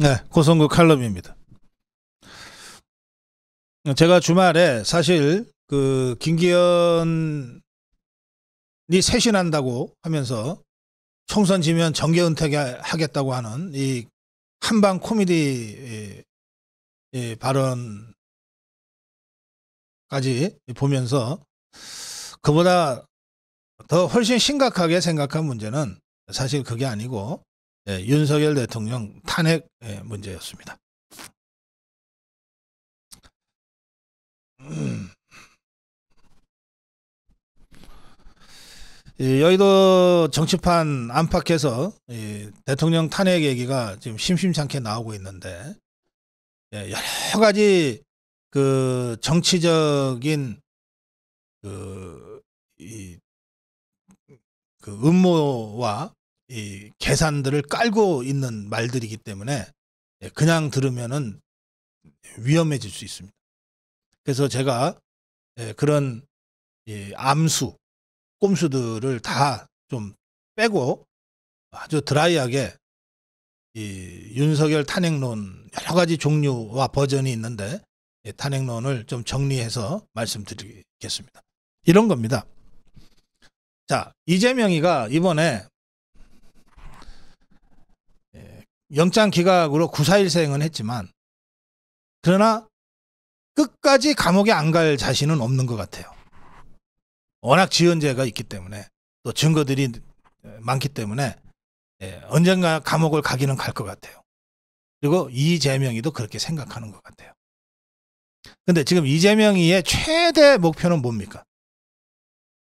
네, 고성구 칼럼입니다. 제가 주말에 사실 그 김기현이 쇄신한다고 하면서 총선 지면 정계 은퇴하겠다고 하는 이 한방 코미디 이, 발언까지 보면서 그보다 더 훨씬 심각하게 생각한 문제는 사실 그게 아니고 예, 윤석열 대통령 탄핵 예, 문제였습니다. 예, 여의도 정치판 안팎에서 예, 대통령 탄핵 얘기가 지금 심심찮게 나오고 있는데 예, 여러 가지 그 정치적인 그, 이, 그 음모와 이 계산들을 깔고 있는 말들이기 때문에 예, 그냥 들으면은 위험해질 수 있습니다. 그래서 제가 예, 그런 예, 암수, 꼼수들을 다 좀 빼고 아주 드라이하게 이 윤석열 탄핵론 여러 가지 종류와 버전이 있는데 탄핵론을 좀 정리해서 말씀드리겠습니다. 이런 겁니다. 자, 이재명이가 이번에 영장 기각으로 구사일생은 했지만 그러나 끝까지 감옥에 안 갈 자신은 없는 것 같아요. 워낙 지연제가 있기 때문에 또 증거들이 많기 때문에 예, 언젠가 감옥을 가기는 갈 것 같아요. 그리고 이재명이도 그렇게 생각하는 것 같아요. 근데 지금 이재명이의 최대 목표는 뭡니까?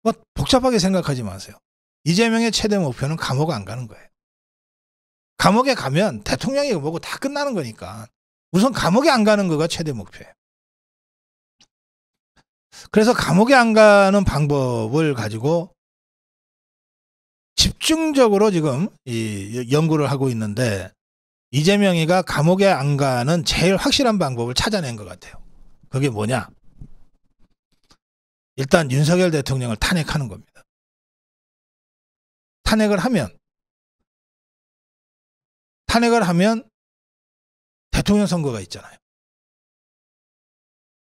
뭐 복잡하게 생각하지 마세요. 이재명의 최대 목표는 감옥 안 가는 거예요. 감옥에 가면 대통령이 뭐고 다 끝나는 거니까 우선 감옥에 안 가는 거가 최대 목표예요. 그래서 감옥에 안 가는 방법을 가지고 집중적으로 지금 이 연구를 하고 있는데 이재명이가 감옥에 안 가는 제일 확실한 방법을 찾아낸 것 같아요. 그게 뭐냐? 일단 윤석열 대통령을 탄핵하는 겁니다. 탄핵을 하면 탄핵을 하면 대통령 선거가 있잖아요.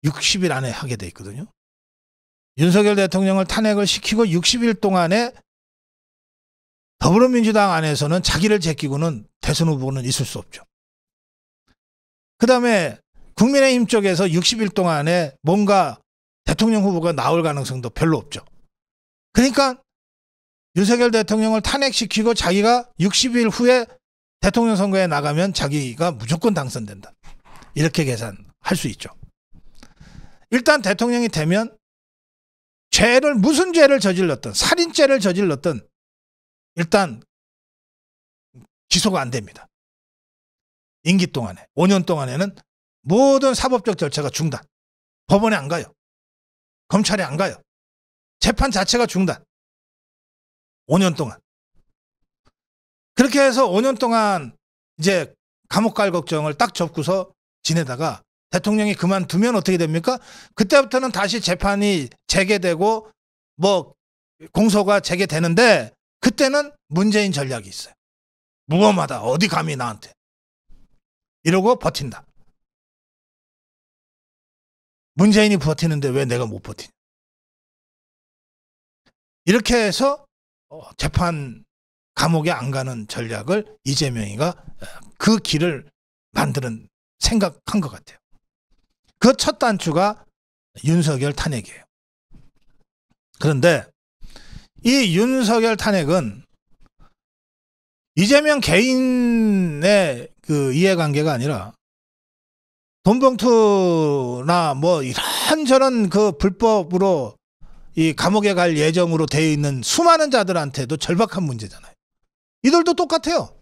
60일 안에 하게 돼 있거든요. 윤석열 대통령을 탄핵을 시키고 60일 동안에 더불어민주당 안에서는 자기를 제끼고는 대선 후보는 있을 수 없죠. 그 다음에 국민의힘 쪽에서 60일 동안에 뭔가 대통령 후보가 나올 가능성도 별로 없죠. 그러니까 윤석열 대통령을 탄핵시키고 자기가 60일 후에 대통령 선거에 나가면 자기가 무조건 당선된다. 이렇게 계산할 수 있죠. 일단 대통령이 되면 죄를 무슨 죄를 저질렀든 살인죄를 저질렀든 일단 기소가 안 됩니다. 임기 동안에 5년 동안에는 모든 사법적 절차가 중단. 법원에 안 가요. 검찰에 안 가요. 재판 자체가 중단. 5년 동안. 그렇게 해서 5년 동안 이제 감옥 갈 걱정을 딱 접고서 지내다가 대통령이 그만두면 어떻게 됩니까? 그때부터는 다시 재판이 재개되고 뭐 공소가 재개되는데 그때는 문재인 전략이 있어요. 무엄하다. 어디 감히 나한테. 이러고 버틴다. 문재인이 버티는데 왜 내가 못 버티냐. 이렇게 해서 어, 재판 감옥에 안 가는 전략을 이재명이가 어, 그 길을 만드는 생각한 것 같아요. 그 첫 단추가 윤석열 탄핵이에요. 그런데 이 윤석열 탄핵은 이재명 개인의 그 이해관계가 아니라 돈봉투나 뭐 이런저런 그 불법으로 이 감옥에 갈 예정으로 되어 있는 수많은 자들한테도 절박한 문제잖아요. 이들도 똑같아요.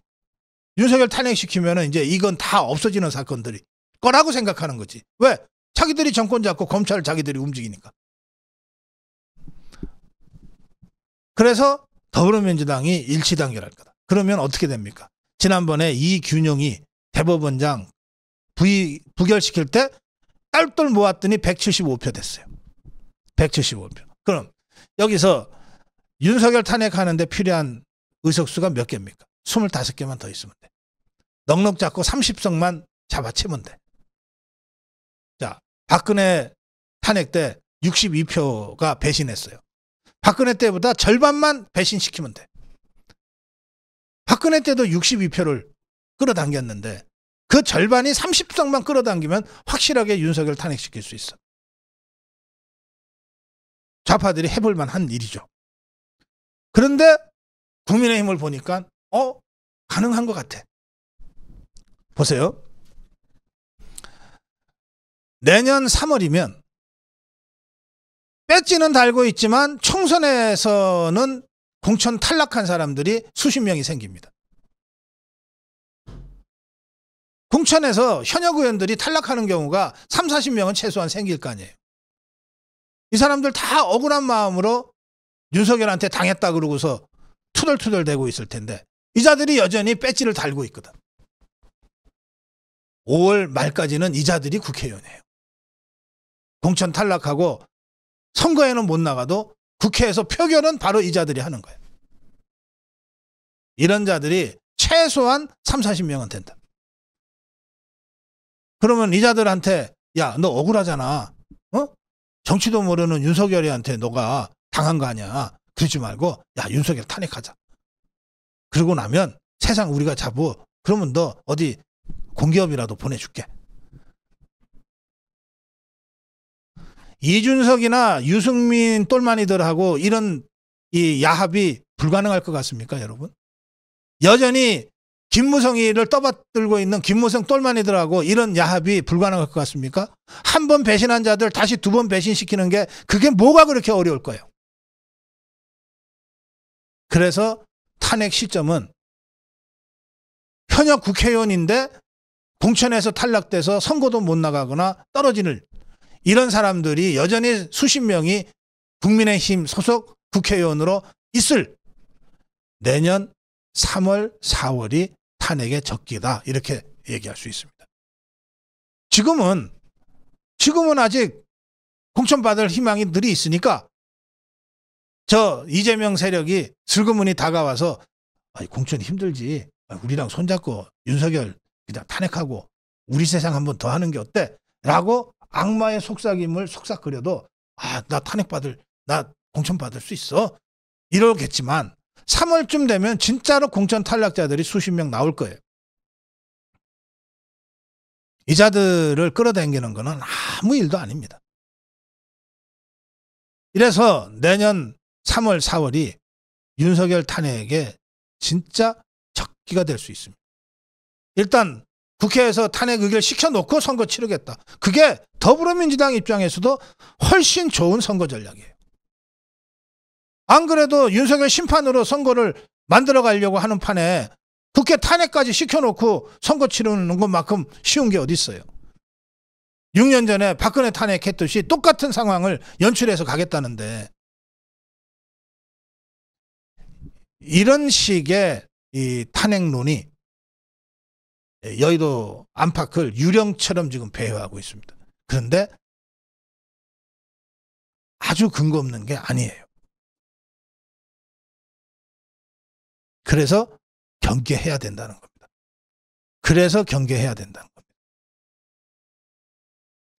윤석열 탄핵시키면 이제 이건 다 없어지는 사건들이 거라고 생각하는 거지. 왜? 자기들이 정권 잡고 검찰 자기들이 움직이니까. 그래서 더불어민주당이 일치단결할 거다. 그러면 어떻게 됩니까? 지난번에 이균형이 대법원장 부의, 부결시킬 때 딸돌 모았더니 175표 됐어요. 175표. 그럼 여기서 윤석열 탄핵하는데 필요한 의석수가 몇 개입니까? 25개만 더 있으면 돼. 넉넉 잡고 30석만 잡아채면 돼. 자, 박근혜 탄핵 때 62표가 배신했어요. 박근혜 때보다 절반만 배신시키면 돼. 박근혜 때도 62표를 끌어당겼는데 그 절반이 30석만 끌어당기면 확실하게 윤석열 탄핵시킬 수 있어. 좌파들이 해볼 만한 일이죠. 그런데 국민의힘을 보니까 어 가능한 것 같아. 보세요. 내년 3월이면 배지는 달고 있지만 총선에서는 공천 탈락한 사람들이 수십 명이 생깁니다. 공천에서 현역 의원들이 탈락하는 경우가 3, 40명은 최소한 생길 거 아니에요. 이 사람들 다 억울한 마음으로 윤석열한테 당했다 그러고서 투덜투덜 대고 있을 텐데 이자들이 여전히 배지를 달고 있거든. 5월 말까지는 이자들이 국회의원이에요. 공천 탈락하고 선거에는 못 나가도 국회에서 표결은 바로 이자들이 하는 거예요. 이런 자들이 최소한 3, 40명은 된다. 그러면 이자들한테 야 너 억울하잖아. 어? 정치도 모르는 윤석열이한테 너가 당한 거 아니야. 그러지 말고 야 윤석열 탄핵하자. 그러고 나면 세상 우리가 잡어 그러면 너 어디 공기업이라도 보내줄게. 이준석이나 유승민 똘마니들하고 이런 이 야합이 불가능할 것 같습니까, 여러분? 여전히 김무성이를 떠받들고 있는 김무성 똘마니들하고 이런 야합이 불가능할 것 같습니까? 한 번 배신한 자들 다시 두 번 배신시키는 게 그게 뭐가 그렇게 어려울 거예요? 그래서 탄핵 시점은 현역 국회의원인데 공천에서 탈락돼서 선거도 못 나가거나 떨어지는 이런 사람들이 여전히 수십 명이 국민의힘 소속 국회의원으로 있을 내년 3월, 4월이 탄핵의 적기다. 이렇게 얘기할 수 있습니다. 지금은, 지금은 아직 공천받을 희망이 늘이 있으니까 저 이재명 세력이 슬그머니 다가와서 아니, 공천 힘들지. 우리랑 손잡고 윤석열 그냥 탄핵하고 우리 세상 한 번 더 하는 게 어때? 라고 악마의 속삭임을 속삭거려도 아, 나 탄핵받을, 나 공천받을 수 있어. 이러겠지만 3월쯤 되면 진짜로 공천 탈락자들이 수십 명 나올 거예요. 이자들을 끌어당기는 거는 아무 일도 아닙니다. 이래서 내년 3월, 4월이 윤석열 탄핵에 진짜 적기가 될 수 있습니다. 일단 국회에서 탄핵 의결 시켜놓고 선거 치르겠다. 그게 더불어민주당 입장에서도 훨씬 좋은 선거 전략이에요. 안 그래도 윤석열 심판으로 선거를 만들어 가려고 하는 판에 국회 탄핵까지 시켜놓고 선거 치르는 것만큼 쉬운 게 어디 있어요. 6년 전에 박근혜 탄핵했듯이 똑같은 상황을 연출해서 가겠다는데 이런 식의 이 탄핵론이 여의도 안팎을 유령처럼 지금 배회하고 있습니다. 그런데 아주 근거 없는 게 아니에요. 그래서 경계해야 된다는 겁니다. 그래서 경계해야 된다는 겁니다.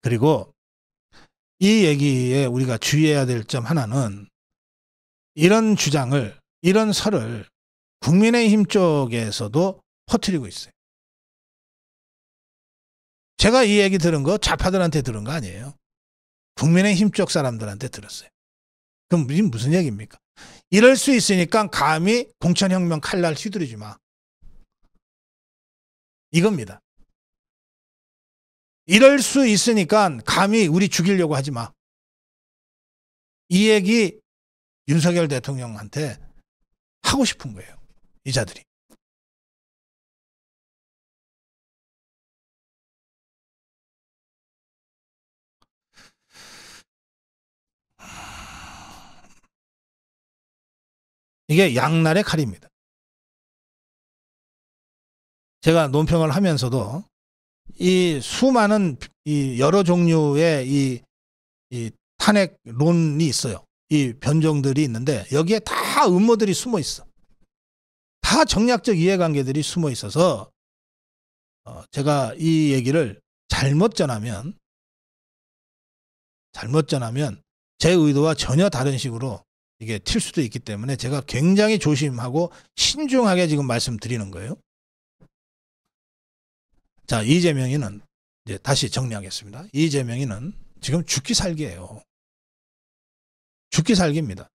그리고 이 얘기에 우리가 주의해야 될 점 하나는 이런 주장을 이런 설을 국민의힘 쪽에서도 퍼뜨리고 있어요. 제가 이 얘기 들은 거 좌파들한테 들은 거 아니에요. 국민의힘 쪽 사람들한테 들었어요. 그럼 무슨 얘기입니까? 이럴 수 있으니까 감히 공천혁명 칼날 휘두르지 마. 이겁니다. 이럴 수 있으니까 감히 우리 죽이려고 하지 마. 이 얘기 윤석열 대통령한테 하고 싶은 거예요. 이자들이. 이게 양날의 칼입니다. 제가 논평을 하면서도 이 수많은 이 여러 종류의 이, 이 탄핵론이 있어요. 이 변종들이 있는데 여기에 다 음모들이 숨어 있어. 다 정략적 이해관계들이 숨어 있어서 어 제가 이 얘기를 잘못 전하면 잘못 전하면 제 의도와 전혀 다른 식으로 이게 튈 수도 있기 때문에 제가 굉장히 조심하고 신중하게 지금 말씀드리는 거예요. 자 이재명이는 이제 다시 정리하겠습니다. 이재명이는 지금 죽기 살기예요. 죽기 살기입니다.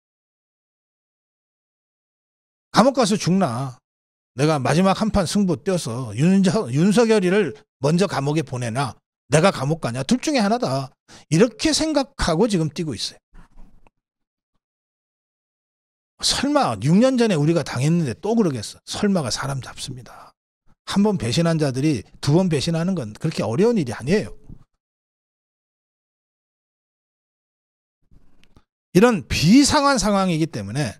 감옥 가서 죽나. 내가 마지막 한 판 승부 뛰어서 윤석열이를 먼저 감옥에 보내나. 내가 감옥 가냐. 둘 중에 하나다. 이렇게 생각하고 지금 뛰고 있어요. 설마 6년 전에 우리가 당했는데 또 그러겠어. 설마가 사람 잡습니다. 한 번 배신한 자들이 두 번 배신하는 건 그렇게 어려운 일이 아니에요. 이런 비상한 상황이기 때문에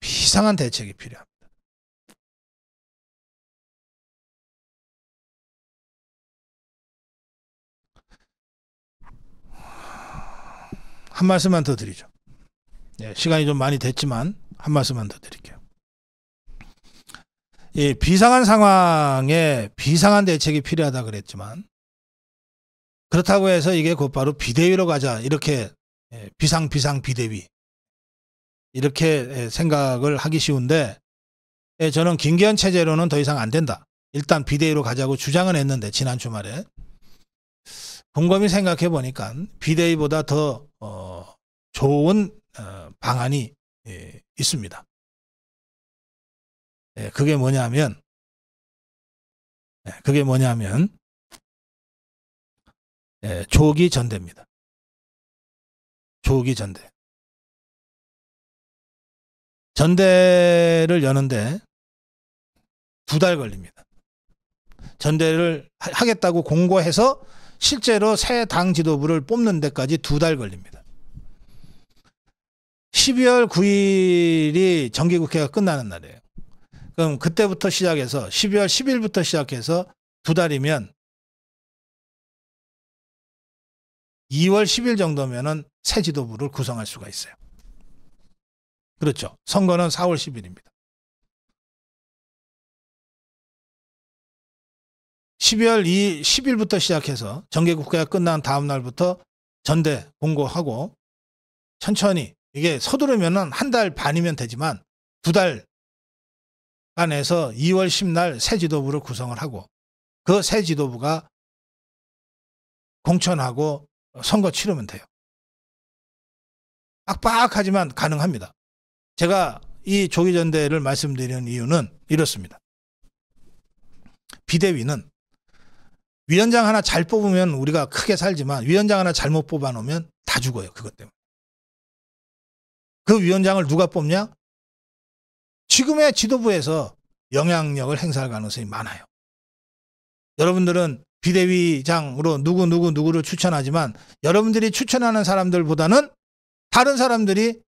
비상한 대책이 필요합니다. 한 말씀만 더 드리죠. 예, 시간이 좀 많이 됐지만 한 말씀만 더 드릴게요. 예, 비상한 상황에 비상한 대책이 필요하다 그랬지만 그렇다고 해서 이게 곧바로 비대위로 가자 이렇게 예, 비상 비상 비대위 이렇게 예, 생각을 하기 쉬운데 예, 저는 김기현 체제로는 더 이상 안 된다. 일단 비대위로 가자고 주장은 했는데 지난 주말에 곰곰이 생각해 보니까 비대위보다 더 어, 좋은 어, 방안이 있습니다. 그게 뭐냐면 그게 뭐냐면 조기 전대입니다. 조기 전대. 전대를 여는데 두 달 걸립니다. 전대를 하겠다고 공고해서 실제로 새 당 지도부를 뽑는 데까지 두 달 걸립니다. 12월 9일이 정기국회가 끝나는 날이에요. 그럼 그때부터 시작해서 12월 10일부터 시작해서 두 달이면 2월 10일 정도면은 새 지도부를 구성할 수가 있어요. 그렇죠. 선거는 4월 10일입니다. 12월 2, 10일부터 시작해서 정계국회가 끝난 다음 날부터 전대 공고하고 천천히 이게 서두르면은 한 달 반이면 되지만 두 달 안에서 2월 10날 새 지도부를 구성을 하고 그 새 지도부가 공천하고 선거 치르면 돼요. 빡빡하지만 가능합니다. 제가 이 조기전대를 말씀드리는 이유는 이렇습니다. 비대위는 위원장 하나 잘 뽑으면 우리가 크게 살지만 위원장 하나 잘못 뽑아놓으면 다 죽어요. 그것 때문에. 그 위원장을 누가 뽑냐? 지금의 지도부에서 영향력을 행사할 가능성이 많아요. 여러분들은 비대위장으로 누구 누구 누구를 추천하지만 여러분들이 추천하는 사람들보다는 다른 사람들이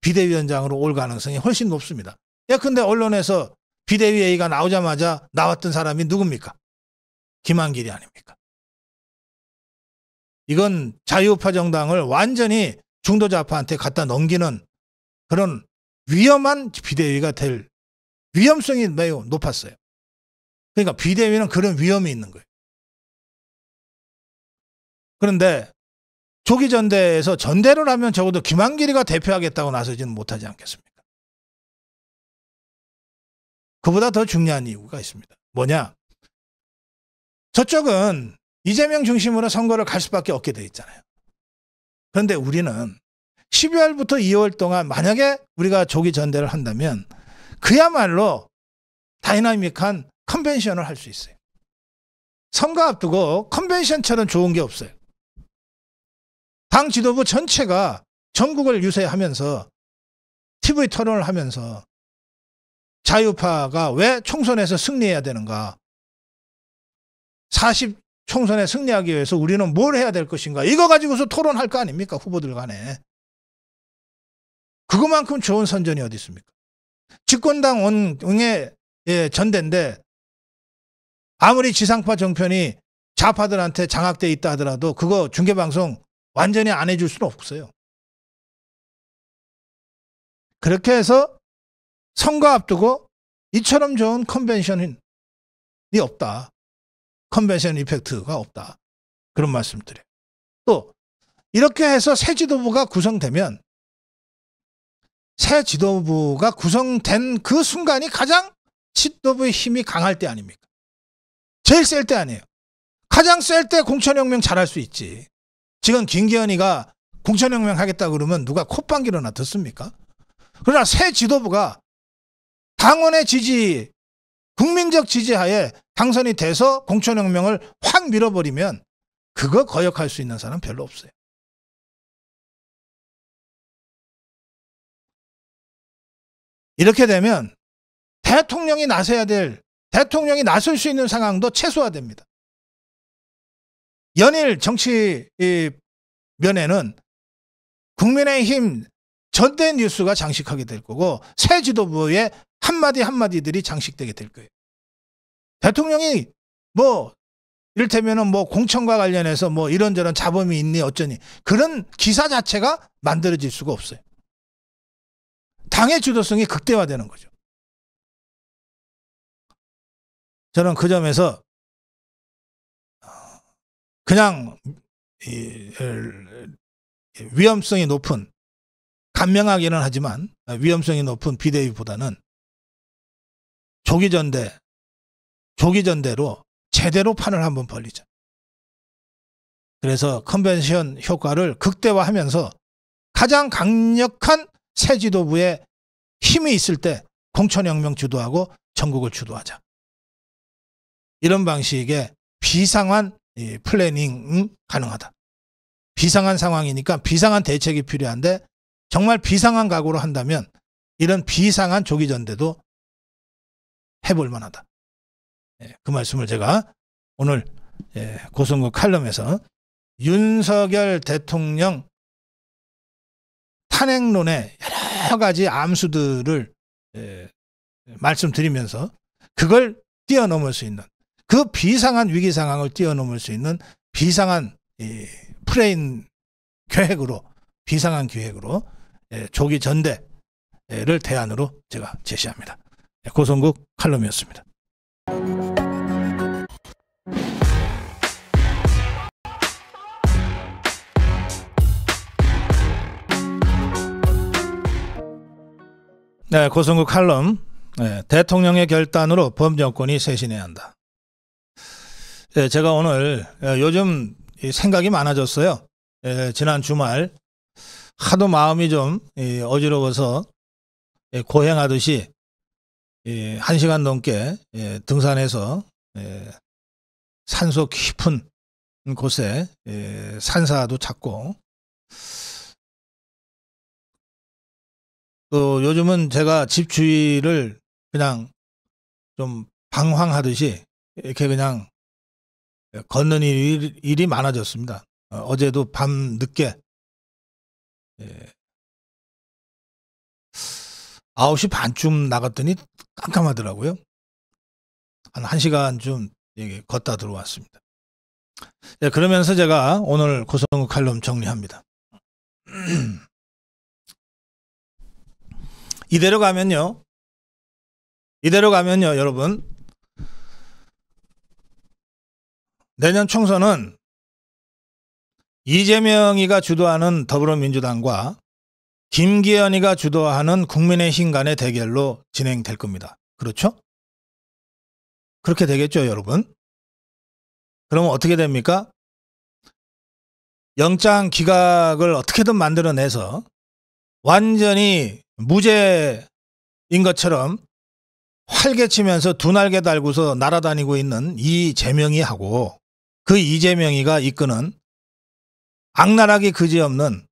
비대위원장으로 올 가능성이 훨씬 높습니다. 예컨대 언론에서 비대위 회의가 나오자마자 나왔던 사람이 누굽니까? 김한길이 아닙니까? 이건 자유우파 정당을 완전히 중도자파한테 갖다 넘기는 그런 위험한 비대위가 될 위험성이 매우 높았어요. 그러니까 비대위는 그런 위험이 있는 거예요. 그런데 조기 전대에서 전대를하면 적어도 김한길이가 대표하겠다고 나서지는 못하지 않겠습니까? 그보다 더 중요한 이유가 있습니다. 뭐냐? 저쪽은 이재명 중심으로 선거를 갈 수밖에 없게 돼 있잖아요. 그런데 우리는 12월부터 2월 동안 만약에 우리가 조기 전대를 한다면 그야말로 다이나믹한 컨벤션을 할 수 있어요. 선거 앞두고 컨벤션처럼 좋은 게 없어요. 당 지도부 전체가 전국을 유세하면서 TV 토론을 하면서 자유파가 왜 총선에서 승리해야 되는가 40 총선에 승리하기 위해서 우리는 뭘 해야 될 것인가 이거 가지고서 토론할 거 아닙니까 후보들 간에 그거만큼 좋은 선전이 어디 있습니까 집권당 원의 예, 전대인데 아무리 지상파 정편이 좌파들한테 장악돼 있다 하더라도 그거 중계방송 완전히 안 해줄 수는 없어요. 그렇게 해서 선거 앞두고 이처럼 좋은 컨벤션이 없다. 컨벤션 이펙트가 없다. 그런 말씀드려요. 또 이렇게 해서 새 지도부가 구성되면 새 지도부가 구성된 그 순간이 가장 지도부의 힘이 강할 때 아닙니까? 제일 셀 때 아니에요. 가장 셀 때 공천혁명 잘할 수 있지. 지금 김기현이가 공천혁명 하겠다 그러면 누가 콧방귀로나 듣습니까? 그러나 새 지도부가 당원의 지지, 국민적 지지하에 당선이 돼서 공천혁명을 확 밀어버리면 그거 거역할 수 있는 사람 별로 없어요. 이렇게 되면 대통령이 나서야 될 대통령이 나설 수 있는 상황도 최소화됩니다. 연일 정치 면에는 국민의힘 전대 뉴스가 장식하게 될 거고 새 지도부의 한마디 한마디들이 장식되게 될 거예요. 대통령이 뭐이를테면뭐 공천과 관련해서 뭐 이런저런 잡음이 있니 어쩌니 그런 기사 자체가 만들어질 수가 없어요. 당의 주도성이 극대화되는 거죠. 저는 그 점에서 그냥 위험성이 높은 간명하기는 하지만 위험성이 높은 비대위보다는 조기전대 조기전대로 제대로 판을 한번 벌리자. 그래서 컨벤션 효과를 극대화하면서 가장 강력한 새 지도부의 힘이 있을 때 공천혁명 주도하고 전국을 주도하자. 이런 방식의 비상한 이 플래닝 가능하다. 비상한 상황이니까 비상한 대책이 필요한데 정말 비상한 각오로 한다면 이런 비상한 조기 전대도 해볼 만하다. 예, 그 말씀을 제가 오늘 예, 고성구 칼럼에서 윤석열 대통령 탄핵론의 여러 가지 암수들을 예, 말씀드리면서 그걸 뛰어넘을 수 있는 그 비상한 위기 상황을 뛰어넘을 수 있는 비상한 이 프레임 계획으로 비상한 계획으로 예, 조기 전대를 대안으로 제가 제시합니다. 예, 고성국 칼럼이었습니다. 네, 고성국 칼럼 네, 대통령의 결단으로 범정권이 쇄신해야 한다. 예, 제가 오늘 예, 요즘 생각이 많아졌어요. 예, 지난 주말 하도 마음이 좀 어지러워서 고행하듯이 한 시간 넘게 등산해서 산속 깊은 곳에 산사도 찾고 또 요즘은 제가 집 주위를 그냥 좀 방황하듯이 이렇게 그냥 예, 걷는 일, 일이 많아졌습니다. 어, 제도밤 늦게 예. 9시 반쯤 나갔더니 깜깜하더라고요. 한 1시간 좀 예, 걷다 들어왔습니다. 예, 그러면서 제가 오늘 고성욱 칼럼 정리합니다. 이대로 가면요. 이대로 가면요, 여러분. 내년 총선은 이재명이가 주도하는 더불어민주당과 김기현이가 주도하는 국민의힘 간의 대결로 진행될 겁니다. 그렇죠? 그렇게 되겠죠, 여러분? 그러면 어떻게 됩니까? 영장 기각을 어떻게든 만들어내서 완전히 무죄인 것처럼 활개치면서 두 날개 달고서 날아다니고 있는 이재명이 하고 그 이재명이가 이끄는 악랄하기 그지없는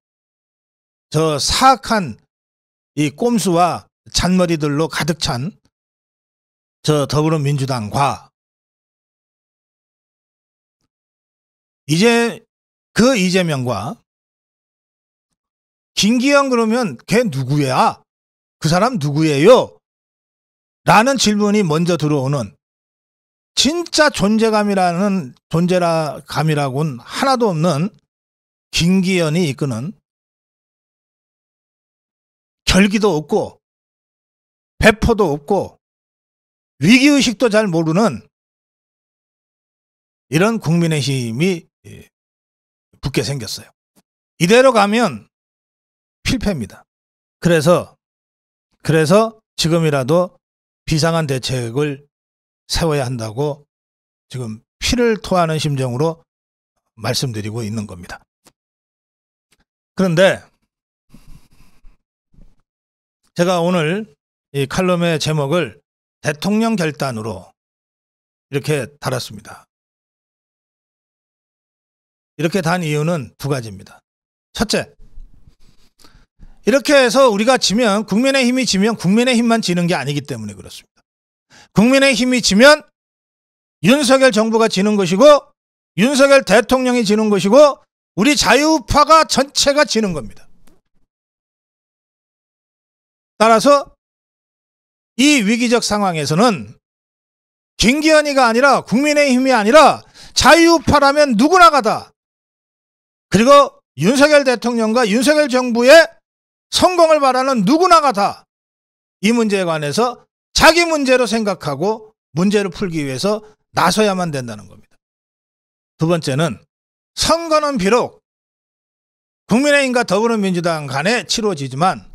저 사악한 이 꼼수와 잔머리들로 가득 찬 저 더불어민주당과 이제 그 이재명과 김기현 그러면 걔 누구야? 그 사람 누구예요? 라는 질문이 먼저 들어오는 진짜 존재감이라는 존재감이라곤 라 하나도 없는 김기현이 이끄는 결기도 없고 배포도 없고 위기의식도 잘 모르는 이런 국민의힘이 예, 붙게 생겼어요. 이대로 가면 필패입니다. 그래서 그래서 지금이라도 비상한 대책을 세워야 한다고 지금 피를 토하는 심정으로 말씀드리고 있는 겁니다. 그런데 제가 오늘 이 칼럼의 제목을 대통령 결단으로 이렇게 달았습니다. 이렇게 단 이유는 두 가지입니다. 첫째, 이렇게 해서 우리가 지면 국민의 힘이 지면 국민의 힘만 지는 게 아니기 때문에 그렇습니다. 국민의 힘이 지면 윤석열 정부가 지는 것이고 윤석열 대통령이 지는 것이고 우리 자유파가 전체가 지는 겁니다. 따라서 이 위기적 상황에서는 김기현이가 아니라 국민의힘이 아니라 자유파라면 누구나가 다 그리고 윤석열 대통령과 윤석열 정부의 성공을 바라는 누구나가 다이 문제에 관해서 자기 문제로 생각하고 문제를 풀기 위해서 나서야만 된다는 겁니다. 두 번째는 선거는 비록 국민의힘과 더불어민주당 간에 치러지지만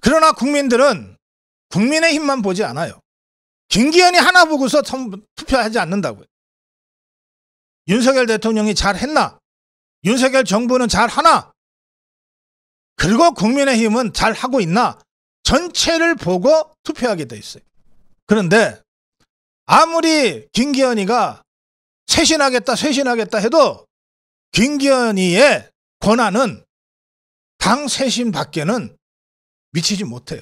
그러나 국민들은 국민의힘만 보지 않아요. 김기현이 하나 보고서 투표하지 않는다고요. 윤석열 대통령이 잘 했나? 윤석열 정부는 잘 하나? 그리고 국민의힘은 잘 하고 있나? 전체를 보고 투표하게 돼 있어요. 그런데 아무리 김기현이가 쇄신하겠다 쇄신하겠다 해도 김기현이의 권한은 당 쇄신 밖에는 미치지 못해요.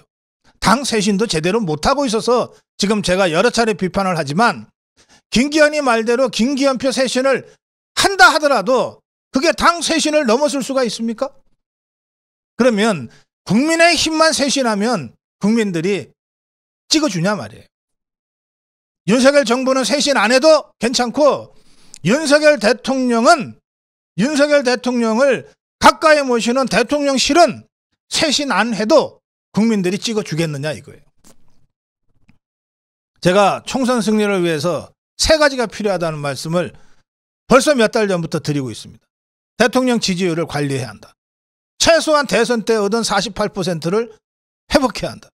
당 쇄신도 제대로 못하고 있어서 지금 제가 여러 차례 비판을 하지만 김기현이 말대로 김기현표 쇄신을 한다 하더라도 그게 당 쇄신을 넘어설 수가 있습니까? 그러면 국민의 힘만 쇄신하면 국민들이 찍어주냐 말이에요. 윤석열 정부는 쇄신 안 해도 괜찮고 윤석열 대통령은 윤석열 대통령을 가까이 모시는 대통령실은 쇄신 안 해도 국민들이 찍어주겠느냐 이거예요. 제가 총선 승리를 위해서 세 가지가 필요하다는 말씀을 벌써 몇 달 전부터 드리고 있습니다. 대통령 지지율을 관리해야 한다. 최소한 대선 때 얻은 48%를 회복해야 한다.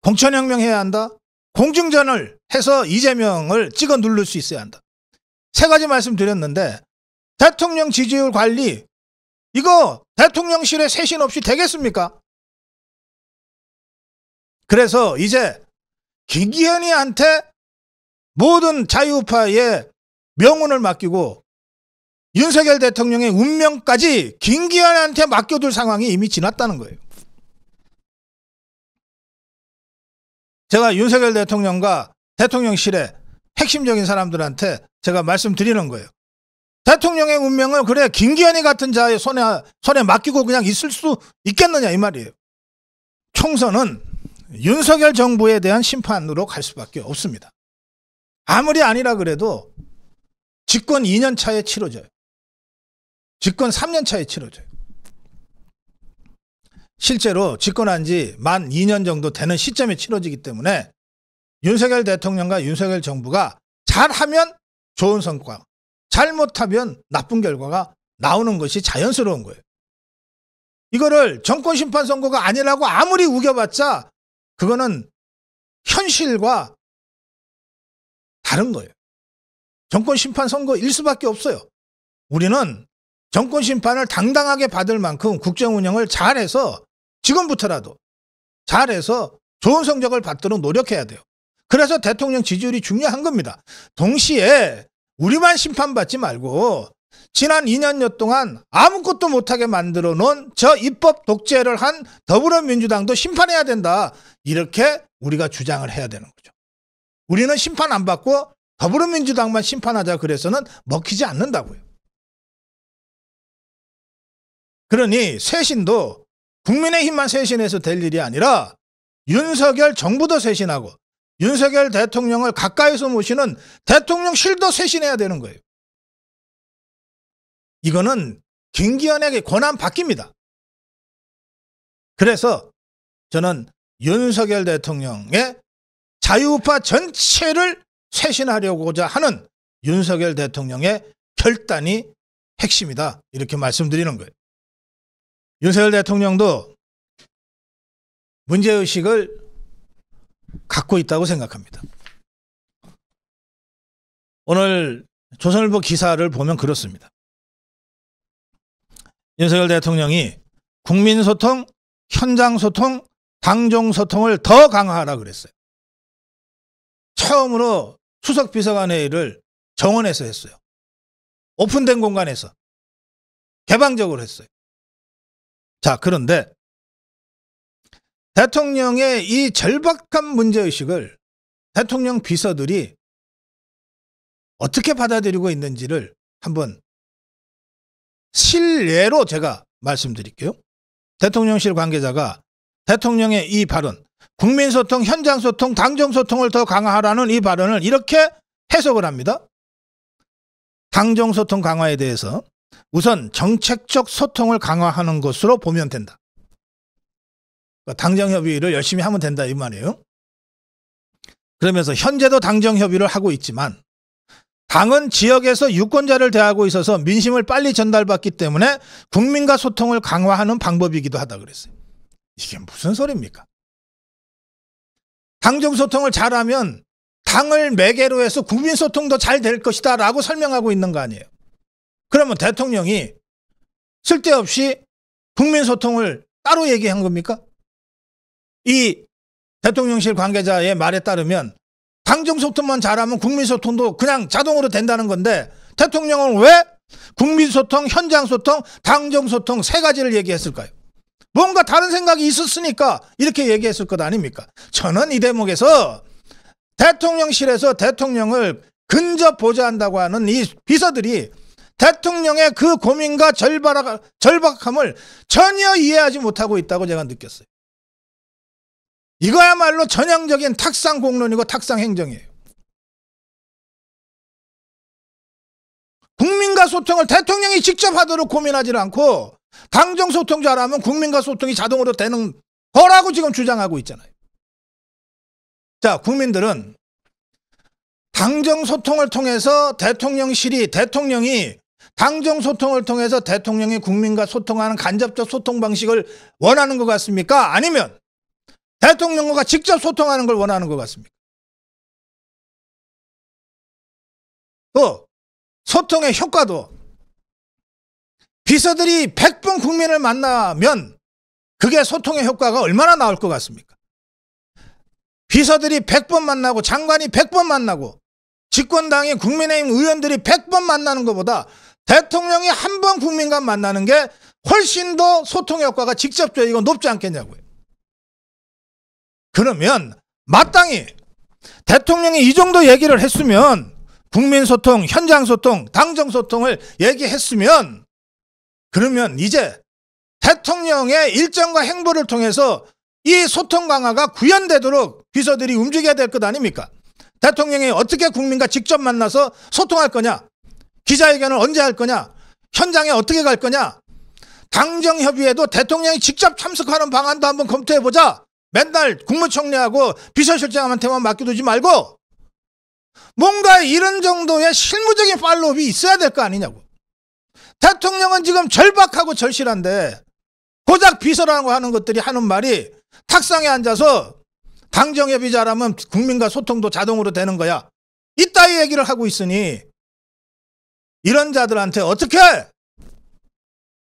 공천혁명해야 한다. 공중전을 해서 이재명을 찍어 누를 수 있어야 한다. 세 가지 말씀드렸는데 대통령 지지율 관리 이거 대통령실에 세신 없이 되겠습니까? 그래서 이제 김기현이한테 모든 자유파의 명운을 맡기고 윤석열 대통령의 운명까지 김기현한테 맡겨둘 상황이 이미 지났다는 거예요. 제가 윤석열 대통령과 대통령실에 핵심적인 사람들한테 제가 말씀드리는 거예요. 대통령의 운명을 그래 김기현이 같은 자의 손에 손에 맡기고 그냥 있을 수 있겠느냐 이 말이에요. 총선은 윤석열 정부에 대한 심판으로 갈 수밖에 없습니다. 아무리 아니라 그래도 집권 2년 차에 치러져요. 집권 3년 차에 치러져요. 실제로 집권한 지 만 2년 정도 되는 시점에 치러지기 때문에 윤석열 대통령과 윤석열 정부가 잘하면 좋은 성과, 잘못하면 나쁜 결과가 나오는 것이 자연스러운 거예요. 이거를 정권 심판 선거가 아니라고 아무리 우겨봤자 그거는 현실과 다른 거예요. 정권 심판 선거일 수밖에 없어요. 우리는 정권 심판을 당당하게 받을 만큼 국정 운영을 잘해서 지금부터라도 잘해서 좋은 성적을 받도록 노력해야 돼요. 그래서 대통령 지지율이 중요한 겁니다. 동시에 우리만 심판받지 말고 지난 2년여 동안 아무것도 못하게 만들어 놓은 저 입법 독재를 한 더불어민주당도 심판해야 된다. 이렇게 우리가 주장을 해야 되는 거죠. 우리는 심판 안 받고 더불어민주당만 심판하자 그래서는 먹히지 않는다고요. 그러니 쇄신도 국민의힘만 쇄신해서 될 일이 아니라 윤석열 정부도 쇄신하고 윤석열 대통령을 가까이서 모시는 대통령실도 쇄신해야 되는 거예요. 이거는 김기현에게 권한 바뀝니다. 그래서 저는 윤석열 대통령의 자유우파 전체를 쇄신하려고자 하는 윤석열 대통령의 결단이 핵심이다. 이렇게 말씀드리는 거예요. 윤석열 대통령도 문제의식을 갖고 있다고 생각합니다. 오늘 조선일보 기사를 보면 그렇습니다. 윤석열 대통령이 국민소통, 현장소통, 당정소통을 더 강화하라 그랬어요. 처음으로 수석비서관의 회를 정원에서 했어요. 오픈된 공간에서 개방적으로 했어요. 자, 그런데 대통령의 이 절박한 문제의식을 대통령 비서들이 어떻게 받아들이고 있는지를 한번 실례로 제가 말씀드릴게요. 대통령실 관계자가 대통령의 이 발언, 국민소통, 현장소통, 당정소통을 더 강화하라는 이 발언을 이렇게 해석을 합니다. 당정소통 강화에 대해서 우선 정책적 소통을 강화하는 것으로 보면 된다. 그러니까 당정협의를 열심히 하면 된다 이 말이에요. 그러면서 현재도 당정협의를 하고 있지만 당은 지역에서 유권자를 대하고 있어서 민심을 빨리 전달받기 때문에 국민과 소통을 강화하는 방법이기도 하다 그랬어요. 이게 무슨 소리입니까? 당정 소통을 잘하면 당을 매개로 해서 국민 소통도 잘 될 것이다 라고 설명하고 있는 거 아니에요. 그러면 대통령이 쓸데없이 국민소통을 따로 얘기한 겁니까? 이 대통령실 관계자의 말에 따르면 당정소통만 잘하면 국민소통도 그냥 자동으로 된다는 건데 대통령은 왜 국민소통, 현장소통, 당정소통 세 가지를 얘기했을까요? 뭔가 다른 생각이 있었으니까 이렇게 얘기했을 것 아닙니까? 저는 이 대목에서 대통령실에서 대통령을 근접 보좌한다고 하는 이 비서들이 대통령의 그 고민과 절박, 절박함을 전혀 이해하지 못하고 있다고 제가 느꼈어요. 이거야말로 전형적인 탁상 공론이고 탁상 행정이에요. 국민과 소통을 대통령이 직접 하도록 고민하지 않고 당정 소통 잘하면 국민과 소통이 자동으로 되는 거라고 지금 주장하고 있잖아요. 자, 국민들은 당정 소통을 통해서 대통령실이 대통령이 당정 소통을 통해서 대통령이 국민과 소통하는 간접적 소통 방식을 원하는 것 같습니까? 아니면 대통령과 직접 소통하는 걸 원하는 것 같습니까? 또 소통의 효과도 비서들이 1 0 0번 국민을 만나면 그게 소통의 효과가 얼마나 나올 것 같습니까? 비서들이 100번 만나고 장관이 100번 만나고 집권당의 국민의힘 의원들이 100번 만나는 것보다 대통령이 한 번 국민과 만나는 게 훨씬 더 소통 효과가 직접적이고 높지 않겠냐고요. 그러면 마땅히 대통령이 이 정도 얘기를 했으면 국민소통, 현장소통, 당정소통을 얘기했으면 그러면 이제 대통령의 일정과 행보를 통해서 이 소통 강화가 구현되도록 비서들이 움직여야 될 것 아닙니까? 대통령이 어떻게 국민과 직접 만나서 소통할 거냐? 기자회견을 언제 할 거냐? 현장에 어떻게 갈 거냐? 당정협의회도 대통령이 직접 참석하는 방안도 한번 검토해보자. 맨날 국무총리하고 비서실장한테만 맡겨두지 말고 뭔가 이런 정도의 실무적인 팔로업이 있어야 될 거 아니냐고. 대통령은 지금 절박하고 절실한데 고작 비서라고 하는 것들이 하는 말이 탁상에 앉아서 당정협의자라면 국민과 소통도 자동으로 되는 거야. 이따위 얘기를 하고 있으니 이런 자들한테 어떻게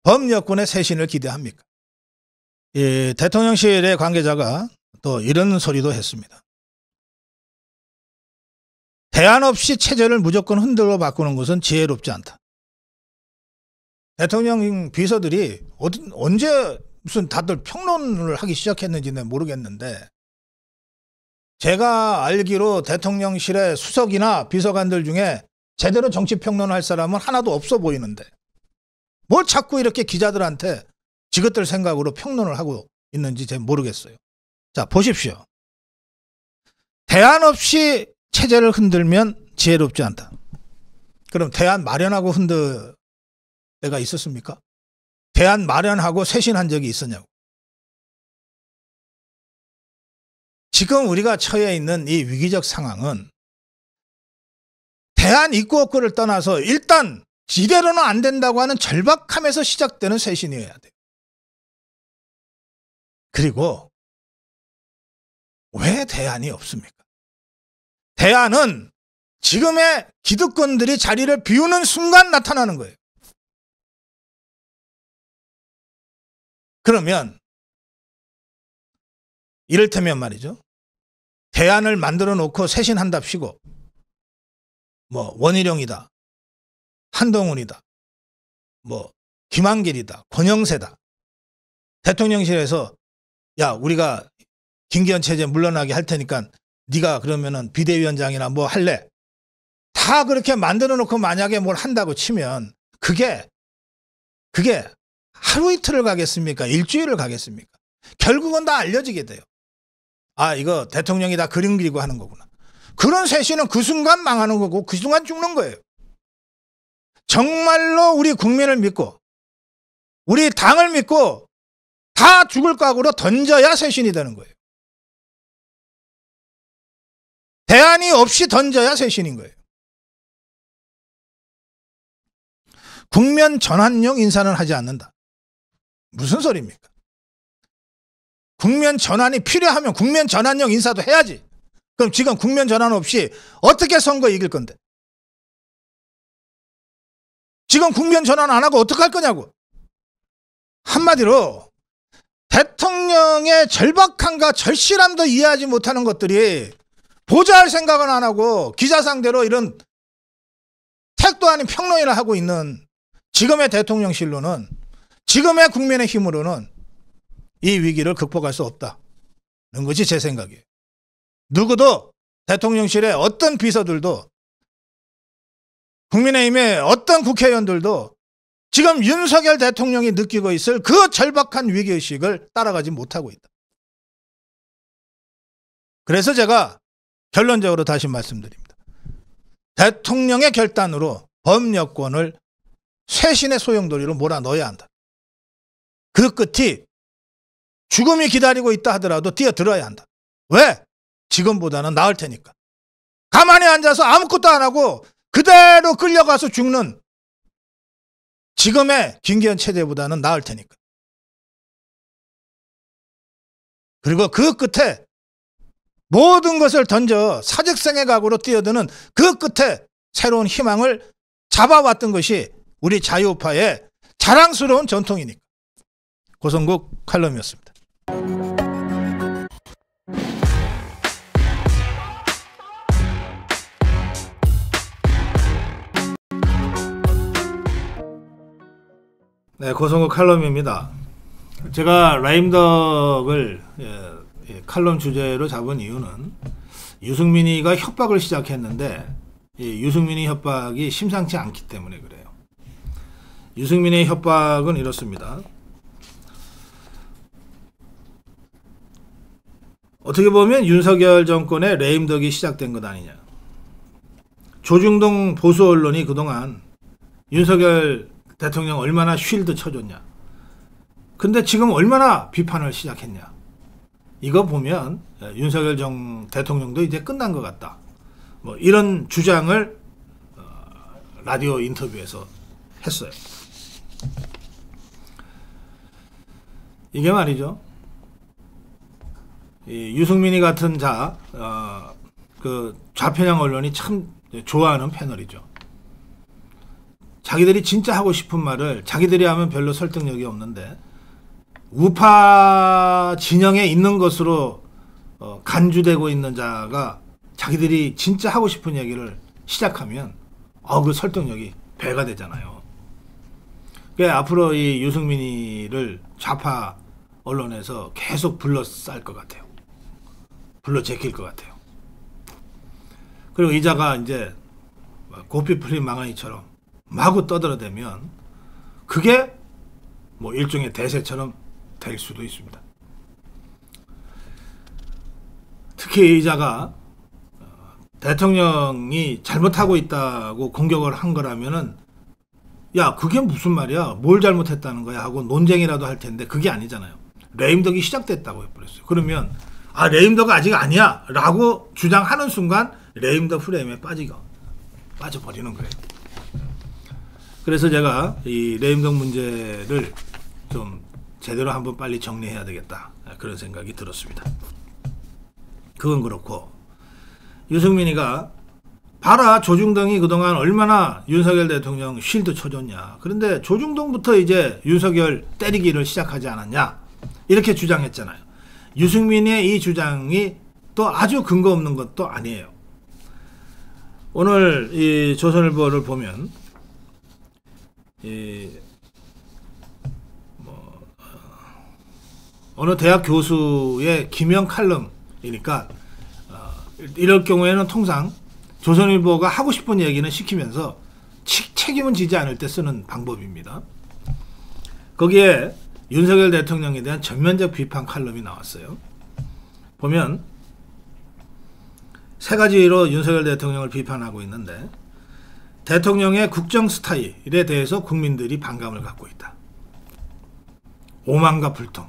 범여권의 쇄신을 기대합니까? 예, 대통령실의 관계자가 또 이런 소리도 했습니다. 대안 없이 체제를 무조건 흔들어 바꾸는 것은 지혜롭지 않다. 대통령 비서들이 어디, 언제 무슨 다들 평론을 하기 시작했는지는 모르겠는데 제가 알기로 대통령실의 수석이나 비서관들 중에 제대로 정치 평론할 사람은 하나도 없어 보이는데 뭘 자꾸 이렇게 기자들한테 지것들 생각으로 평론을 하고 있는지 잘 모르겠어요. 자, 보십시오. 대안 없이 체제를 흔들면 지혜롭지 않다. 그럼 대안 마련하고 흔들 때가 있었습니까? 대안 마련하고 쇄신한 적이 있었냐고. 지금 우리가 처해 있는 이 위기적 상황은 대한입국없고 떠나서 일단 지대로는안 된다고 하는 절박함에서 시작되는 쇄신이어야 돼 그리고 왜 대안이 없습니까? 대안은 지금의 기득권들이 자리를 비우는 순간 나타나는 거예요. 그러면 이를테면 말이죠. 대안을 만들어 놓고 쇄신한답시고 뭐 원희룡이다. 한동훈이다. 뭐 김한길이다. 권영세다. 대통령실에서 야 우리가 김기현 체제 물러나게 할 테니까 네가 그러면은 비대위원장이나 뭐 할래. 다 그렇게 만들어 놓고 만약에 뭘 한다고 치면 그게 그게 하루 이틀을 가겠습니까? 일주일을 가겠습니까? 결국은 다 알려지게 돼요. 아 이거 대통령이 다 그림 그리고 하는 거구나. 그런 세신은 그 순간 망하는 거고 그 순간 죽는 거예요. 정말로 우리 국민을 믿고 우리 당을 믿고 다 죽을 각오로 던져야 세신이 되는 거예요. 대안이 없이 던져야 세신인 거예요. 국면 전환용 인사는 하지 않는다. 무슨 소리입니까? 국면 전환이 필요하면 국면 전환용 인사도 해야지. 그럼 지금 국면 전환 없이 어떻게 선거 이길 건데? 지금 국면 전환 안 하고 어떻게 할 거냐고. 한마디로 대통령의 절박함과 절실함도 이해하지 못하는 것들이 보좌할 생각은 안 하고 기자 상대로 이런 택도 아닌 평론이나 하고 있는 지금의 대통령실로는 지금의 국민의 힘으로는 이 위기를 극복할 수 없다는 것이 제 생각이에요. 누구도 대통령실의 어떤 비서들도 국민의힘의 어떤 국회의원들도 지금 윤석열 대통령이 느끼고 있을 그 절박한 위기의식을 따라가지 못하고 있다. 그래서 제가 결론적으로 다시 말씀드립니다. 대통령의 결단으로 법여권을 쇄신의 소용돌이로 몰아넣어야 한다. 그 끝이 죽음이 기다리고 있다 하더라도 뛰어들어야 한다. 왜? 지금보다는 나을 테니까. 가만히 앉아서 아무것도 안 하고 그대로 끌려가서 죽는 지금의 김기현 체제보다는 나을 테니까. 그리고 그 끝에 모든 것을 던져 사직생의 각오로 뛰어드는 그 끝에 새로운 희망을 잡아왔던 것이 우리 자유파의 자랑스러운 전통이니까. 고성국 칼럼이었습니다. 네, 고성우 칼럼입니다. 제가 라임덕을 예, 예, 칼럼 주제로 잡은 이유는 유승민이가 협박을 시작했는데 예, 유승민이 협박이 심상치 않기 때문에 그래요. 유승민의 협박은 이렇습니다. 어떻게 보면 윤석열 정권의 레임덕이 시작된 것 아니냐. 조중동 보수 언론이 그동안 윤석열 대통령 얼마나 쉴드 쳐줬냐. 근데 지금 얼마나 비판을 시작했냐. 이거 보면 예, 윤석열 정 대통령도 이제 끝난 것 같다. 뭐 이런 주장을 어, 라디오 인터뷰에서 했어요. 이게 말이죠. 유승민이 같은 자, 어, 그 좌편향 언론이 참 좋아하는 패널이죠. 자기들이 진짜 하고 싶은 말을 자기들이 하면 별로 설득력이 없는데 우파 진영에 있는 것으로 어, 간주되고 있는 자가 자기들이 진짜 하고 싶은 얘기를 시작하면 어, 그 설득력이 배가 되잖아요. 그 앞으로 이 유승민이를 좌파 언론에서 계속 불러쌀 것 같아요. 불러 제킬 것 같아요. 그리고 이자가 이제 고삐 풀린 망아니처럼 마구 떠들어대면 그게 뭐 일종의 대세처럼 될 수도 있습니다. 특히 이자가 어, 대통령이 잘못하고 있다고 공격을 한 거라면은 야 그게 무슨 말이야 뭘 잘못했다는 거야 하고 논쟁이라도 할 텐데 그게 아니잖아요. 레임덕이 시작됐다고 해버렸어요. 그러면 아 레임덕 아직 아니야 라고 주장하는 순간 레임덕 프레임에 빠지고 빠져버리는 거예요. 그래서 제가 이 레임덕 문제를 좀 제대로 한 번 빨리 정리해야 되겠다 그런 생각이 들었습니다. 그건 그렇고 유승민이가 봐라 조중동이 그동안 얼마나 윤석열 대통령 쉴드 쳐줬냐 그런데 조중동부터 이제 윤석열 때리기를 시작하지 않았냐 이렇게 주장했잖아요. 유승민의 이 주장이 또 아주 근거 없는 것도 아니에요. 오늘 이 조선일보를 보면 이뭐 어느 대학 교수의 기명 칼럼이니까 어, 이럴 경우에는 통상 조선일보가 하고 싶은 얘기는 시키면서 치, 책임은 지지 않을 때 쓰는 방법입니다. 거기에 윤석열 대통령에 대한 전면적 비판 칼럼이 나왔어요. 보면 세 가지로 윤석열 대통령을 비판하고 있는데 대통령의 국정 스타일에 대해서 국민들이 반감을 갖고 있다. 오만과 불통.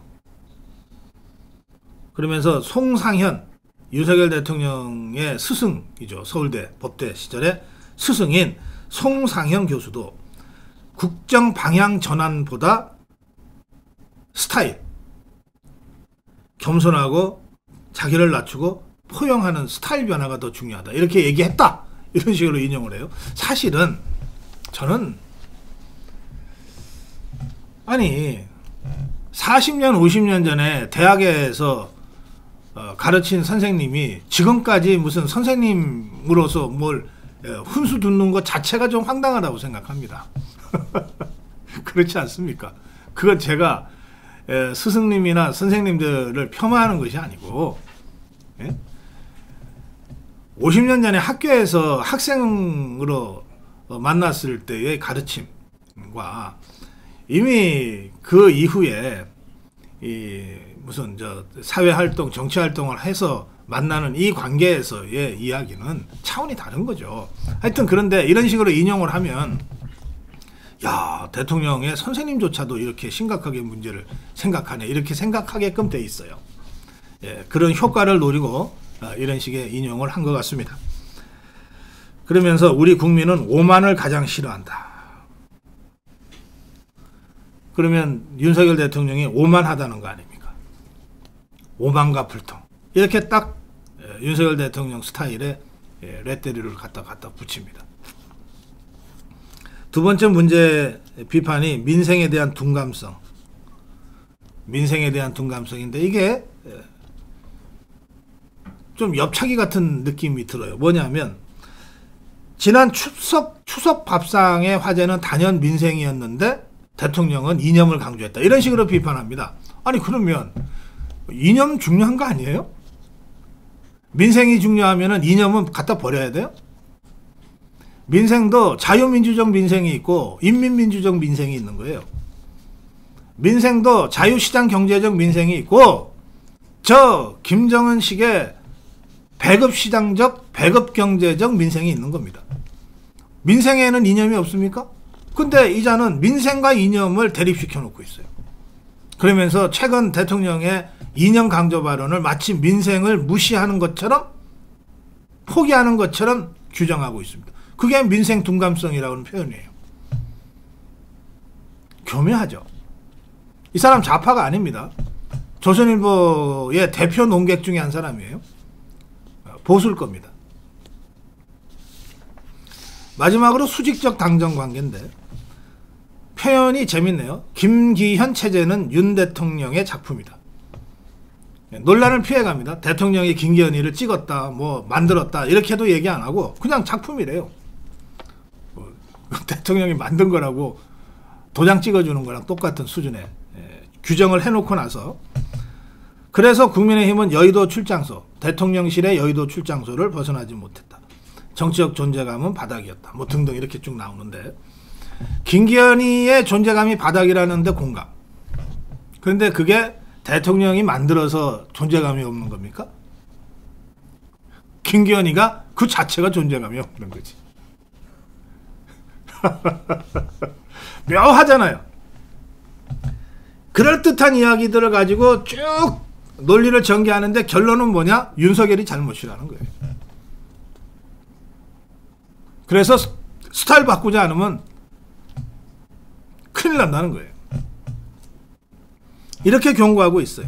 그러면서 송상현 유석열 대통령의 스승이죠. 서울대 법대 시절에 스승인 송상현 교수도 국정 방향 전환보다 스타일 겸손하고 자기를 낮추고 포용하는 스타일 변화가 더 중요하다. 이렇게 얘기했다. 이런 식으로 인용을 해요. 사실은 저는 아니 40년 50년 전에 대학에서 어, 가르친 선생님이 지금까지 무슨 선생님으로서 뭘 예, 훈수 듣는 것 자체가 좀 황당하다고 생각합니다. 그렇지 않습니까? 그건 제가 예, 스승님이나 선생님들을 폄하하는 것이 아니고 예? 50년 전에 학교에서 학생으로 어, 만났을 때의 가르침과 이미 그 이후에 무슨 저 사회활동, 정치활동을 해서 만나는 이 관계에서의 이야기는 차원이 다른 거죠. 하여튼 그런데 이런 식으로 인용을 하면 야 대통령의 선생님조차도 이렇게 심각하게 문제를 생각하네 이렇게 생각하게끔 돼 있어요. 예, 그런 효과를 노리고 아, 이런 식의 인용을 한 것 같습니다. 그러면서 우리 국민은 오만을 가장 싫어한다. 그러면 윤석열 대통령이 오만하다는 거 아닙니까? 오만과 불통. 이렇게 딱 예, 윤석열 대통령 스타일에 렛대리를 예, 갖다 갖다 붙입니다. 두 번째 문제 비판이 민생에 대한 둔감성. 민생에 대한 둔감성인데 이게 예, 좀 엽차기 같은 느낌이 들어요. 뭐냐면 지난 추석 추석 밥상의 화제는 단연 민생이었는데 대통령은 이념을 강조했다. 이런 식으로 비판합니다. 아니 그러면 이념 중요한 거 아니에요? 민생이 중요하면 이념은 갖다 버려야 돼요? 민생도 자유민주적 민생이 있고 인민민주적 민생이 있는 거예요. 민생도 자유시장 경제적 민생이 있고 저 김정은식의 배급 시장적, 배급 경제적 민생이 있는 겁니다. 민생에는 이념이 없습니까? 근데 이자는 민생과 이념을 대립시켜 놓고 있어요. 그러면서 최근 대통령의 이념 강조 발언을 마치 민생을 무시하는 것처럼 포기하는 것처럼 규정하고 있습니다. 그게 민생 둔감성이라는 표현이에요. 교묘하죠. 이 사람 좌파가 아닙니다. 조선일보의 대표 농객 중에 한 사람이에요. 보수일 겁니다. 마지막으로 수직적 당정 관계인데 표현이 재밌네요. 김기현 체제는 윤 대통령의 작품이다. 네, 논란을 피해갑니다. 대통령이 김기현이를 찍었다, 뭐 만들었다 이렇게도 얘기 안 하고 그냥 작품이래요. 뭐, 대통령이 만든 거라고 도장 찍어주는 거랑 똑같은 수준의 예, 규정을 해놓고 나서 그래서 국민의힘은 여의도 출장소, 대통령실의 여의도 출장소를 벗어나지 못했다. 정치적 존재감은 바닥이었다. 뭐 등등 이렇게 쭉 나오는데 김기현이의 존재감이 바닥이라는데 공감. 그런데 그게 대통령이 만들어서 존재감이 없는 겁니까? 김기현이가 그 자체가 존재감이 없는 거지. 묘하잖아요. 그럴듯한 이야기들을 가지고 쭉 논리를 전개하는데 결론은 뭐냐? 윤석열이 잘못이라는 거예요. 그래서 스타일 바꾸지 않으면 큰일 난다는 거예요. 이렇게 경고하고 있어요.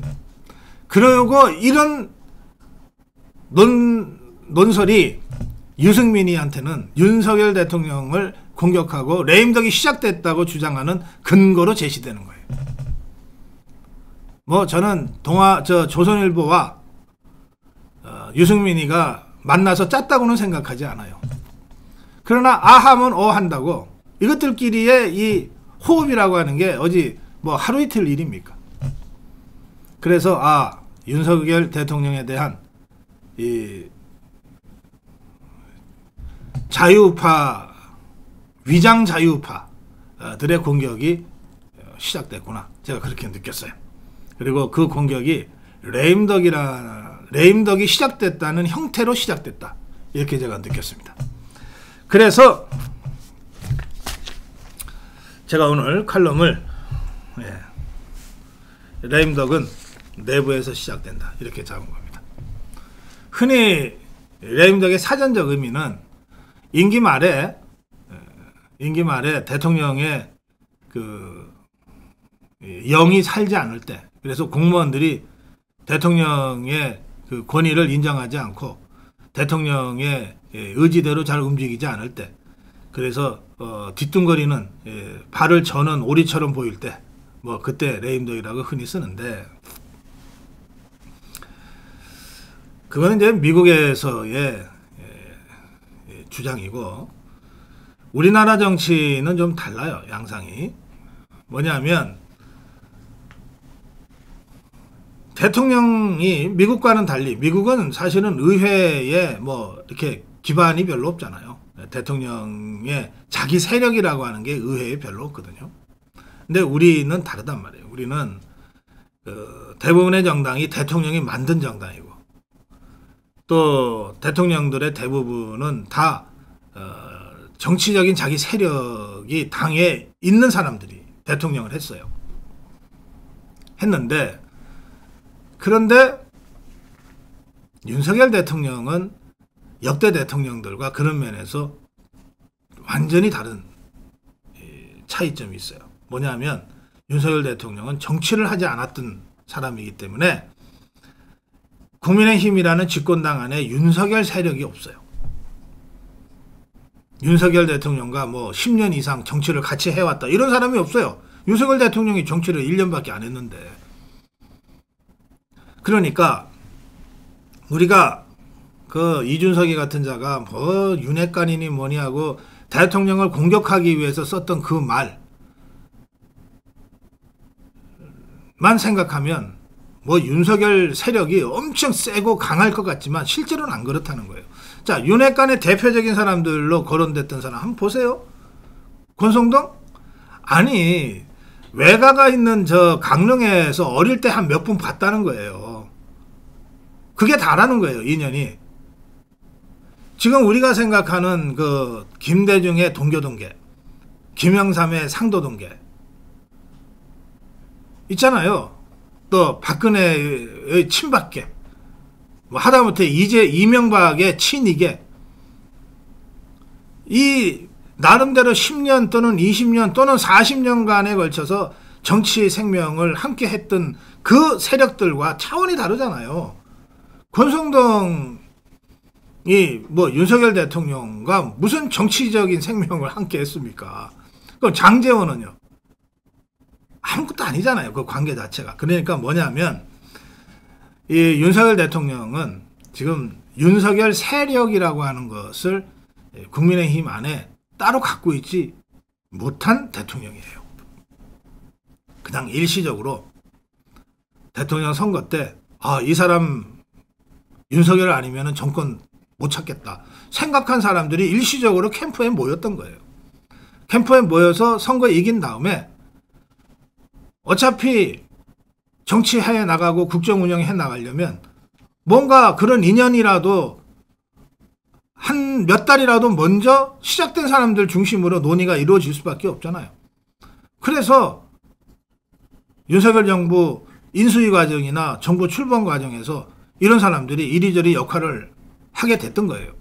그리고 이런 논, 논설이 유승민이한테는 윤석열 대통령을 공격하고 레임덕이 시작됐다고 주장하는 근거로 제시되는 거예요. 뭐 저는 동아 저 조선일보와 어, 유승민이가 만나서 짰다고는 생각하지 않아요. 그러나 아함은 어한다고 이것들끼리의 이 호흡이라고 하는 게 어디 뭐 하루 이틀 일입니까? 그래서 아 윤석열 대통령에 대한 이 자유파 위장 자유파들의 공격이 시작됐구나 제가 그렇게 느꼈어요. 그리고 그 공격이 레임덕이라 레임덕이 시작됐다는 형태로 시작됐다. 이렇게 제가 느꼈습니다. 그래서 제가 오늘 칼럼을 예, 레임덕은 내부에서 시작된다 이렇게 잡은 겁니다. 흔히 레임덕의 사전적 의미는 임기 말에 예, 임기 말에 대통령의 그 영이 살지 않을 때 그래서 공무원들이 대통령의 그 권위를 인정하지 않고 대통령의 예, 의지대로 잘 움직이지 않을 때 그래서 어, 뒤뚱거리는 예, 발을 저는 오리처럼 보일 때뭐 그때 레임덕이라고 흔히 쓰는데 그거는 이제 미국에서의 예, 예 주장이고 우리나라 정치는 좀 달라요 양상이 뭐냐면 대통령이 미국과는 달리 미국은 사실은 의회에 뭐 이렇게 기반이 별로 없잖아요. 대통령의 자기 세력이라고 하는 게 의회에 별로 없거든요. 근데 우리는 다르단 말이에요. 우리는 그 대부분의 정당이 대통령이 만든 정당이고 또 대통령들의 대부분은 다어 정치적인 자기 세력이 당에 있는 사람들이 대통령을 했어요. 했는데 그런데 윤석열 대통령은 역대 대통령들과 그런 면에서 완전히 다른 차이점이 있어요. 뭐냐면 윤석열 대통령은 정치를 하지 않았던 사람이기 때문에 국민의힘이라는 집권당 안에 윤석열 세력이 없어요. 윤석열 대통령과 뭐 10년 이상 정치를 같이 해왔다 이런 사람이 없어요. 윤석열 대통령이 정치를 1년밖에 안 했는데 그러니까 우리가 그 이준석이 같은 자가 뭐 윤핵관이니 뭐니 하고 대통령을 공격하기 위해서 썼던 그 말만 생각하면 뭐 윤석열 세력이 엄청 세고 강할 것 같지만 실제로는 안 그렇다는 거예요. 자 윤핵관의 대표적인 사람들로 거론됐던 사람 한번 보세요. 권성동? 아니 외가가 있는 저 강릉에서 어릴 때 한 몇 분 봤다는 거예요. 그게 다라는 거예요, 인연이. 지금 우리가 생각하는 그 김대중의 동교동계, 김영삼의 상도동계 있잖아요. 또 박근혜의 친박계, 뭐 하다못해 이제 이명박의 친이계 이 나름대로 10년 또는 20년 또는 40년간에 걸쳐서 정치 생명을 함께 했던 그 세력들과 차원이 다르잖아요. 권성동이 뭐 윤석열 대통령과 무슨 정치적인 생명을 함께 했습니까? 그 장재원은요? 아무것도 아니잖아요. 그 관계 자체가. 그러니까 뭐냐면 이 윤석열 대통령은 지금 윤석열 세력이라고 하는 것을 국민의힘 안에 따로 갖고 있지 못한 대통령이에요. 그냥 일시적으로 대통령 선거 때, 아, 이 사람 윤석열 아니면 정권 못 찾겠다 생각한 사람들이 일시적으로 캠프에 모였던 거예요. 캠프에 모여서 선거 이긴 다음에 어차피 정치해 나가고 국정 운영해 나가려면 뭔가 그런 인연이라도 한 몇 달이라도 먼저 시작된 사람들 중심으로 논의가 이루어질 수밖에 없잖아요. 그래서 윤석열 정부 인수위 과정이나 정부 출범 과정에서 이런 사람들이 이리저리 역할을 하게 됐던 거예요.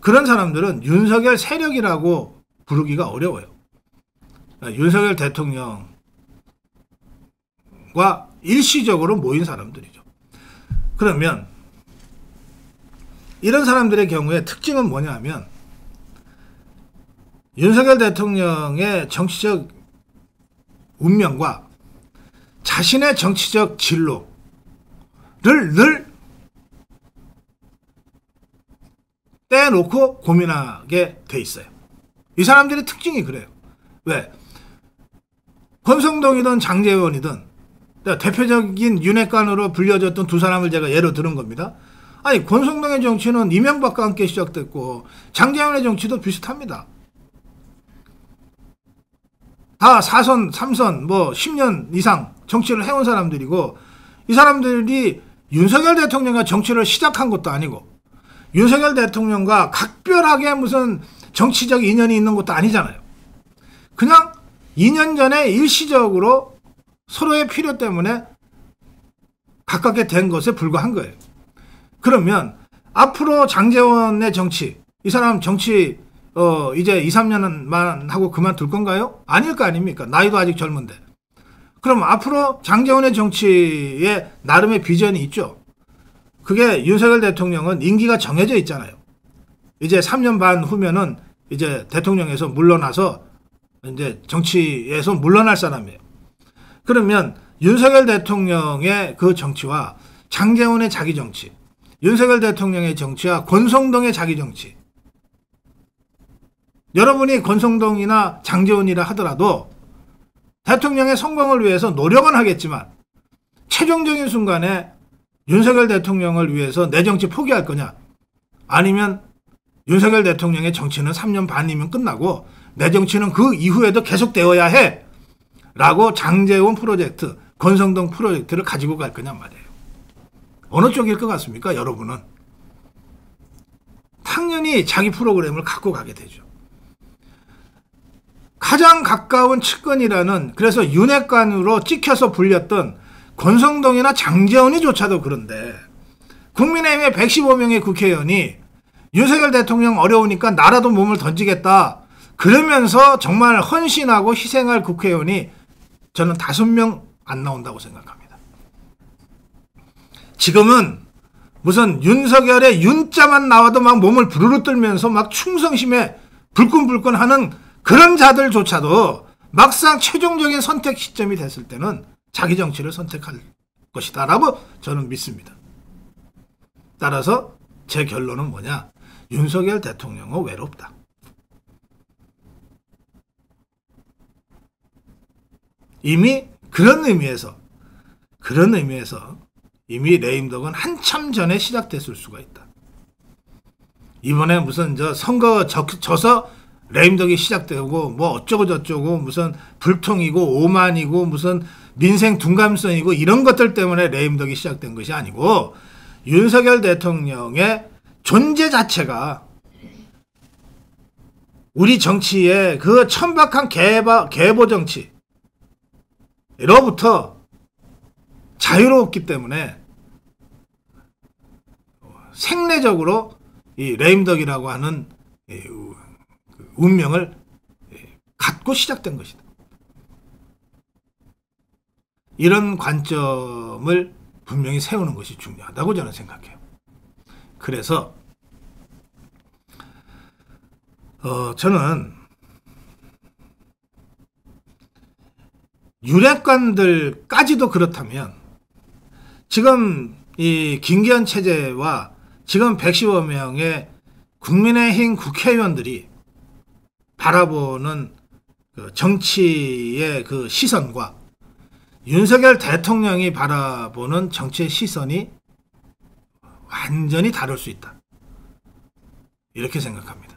그런 사람들은 윤석열 세력이라고 부르기가 어려워요. 윤석열 대통령과 일시적으로 모인 사람들이죠. 그러면 이런 사람들의 경우에 특징은 뭐냐 하면 윤석열 대통령의 정치적 운명과 자신의 정치적 진로를 늘 놓고 고민하게 돼 있어요. 이 사람들의 특징이 그래요. 왜? 권성동이든 장재원이든 대표적인 윤핵관으로 불려졌던 두 사람을 제가 예로 들은 겁니다. 아니 권성동의 정치는 이명박과 함께 시작됐고 장재원의 정치도 비슷합니다. 다 4선, 3선, 뭐 10년 이상 정치를 해온 사람들이고 이 사람들이 윤석열 대통령과 정치를 시작한 것도 아니고 윤석열 대통령과 각별하게 무슨 정치적 인연이 있는 것도 아니잖아요. 그냥 2년 전에 일시적으로 서로의 필요 때문에 가깝게 된 것에 불과한 거예요. 그러면 앞으로 장재원의 정치, 이 사람 정치 어 이제 2, 3년만 하고 그만둘 건가요? 아닐 거 아닙니까? 나이도 아직 젊은데. 그럼 앞으로 장재원의 정치에 나름의 비전이 있죠. 그게 윤석열 대통령은 임기가 정해져 있잖아요. 이제 3년 반 후면은 이제 대통령에서 물러나서 이제 정치에서 물러날 사람이에요. 그러면 윤석열 대통령의 그 정치와 장재훈의 자기 정치, 윤석열 대통령의 정치와 권성동의 자기 정치. 여러분이 권성동이나 장재훈이라 하더라도 대통령의 성공을 위해서 노력은 하겠지만 최종적인 순간에 윤석열 대통령을 위해서 내 정치 포기할 거냐 아니면 윤석열 대통령의 정치는 3년 반이면 끝나고 내 정치는 그 이후에도 계속되어야 해 라고 장재원 프로젝트 건성동 프로젝트를 가지고 갈 거냐 말이에요 어느 쪽일 것 같습니까 여러분은 당연히 자기 프로그램을 갖고 가게 되죠 가장 가까운 측근이라는 그래서 윤핵관으로 찍혀서 불렸던 권성동이나 장재원이조차도 그런데 국민의힘의 115명의 국회의원이 윤석열 대통령 어려우니까 나라도 몸을 던지겠다. 그러면서 정말 헌신하고 희생할 국회의원이 저는 다섯 명 안 나온다고 생각합니다. 지금은 무슨 윤석열의 윤자만 나와도 막 몸을 부르르 떨면서 막 충성심에 불끈불끈 하는 그런 자들조차도 막상 최종적인 선택 시점이 됐을 때는 자기 정치를 선택할 것이다. 라고 저는 믿습니다. 따라서 제 결론은 뭐냐? 윤석열 대통령은 외롭다. 이미 그런 의미에서 그런 의미에서 이미 레임덕은 한참 전에 시작됐을 수가 있다. 이번에 무슨 저 선거 저, 져서 레임덕이 시작되고 뭐 어쩌고 저쩌고 무슨 불통이고 오만이고 무슨 민생 둔감성이고 이런 것들 때문에 레임덕이 시작된 것이 아니고 윤석열 대통령의 존재 자체가 우리 정치의 그 천박한 개바, 개보 정치로부터 자유로웠기 때문에 생내적으로 이 레임덕이라고 하는 그 운명을 갖고 시작된 것이다. 이런 관점을 분명히 세우는 것이 중요하다고 저는 생각해요. 그래서 어, 저는 유례관들까지도 그렇다면 지금 이 김기현 체제와 지금 115 명의 국민의힘 국회의원들이 바라보는 그 정치의 그 시선과 윤석열 대통령이 바라보는 정치의 시선이 완전히 다를 수 있다. 이렇게 생각합니다.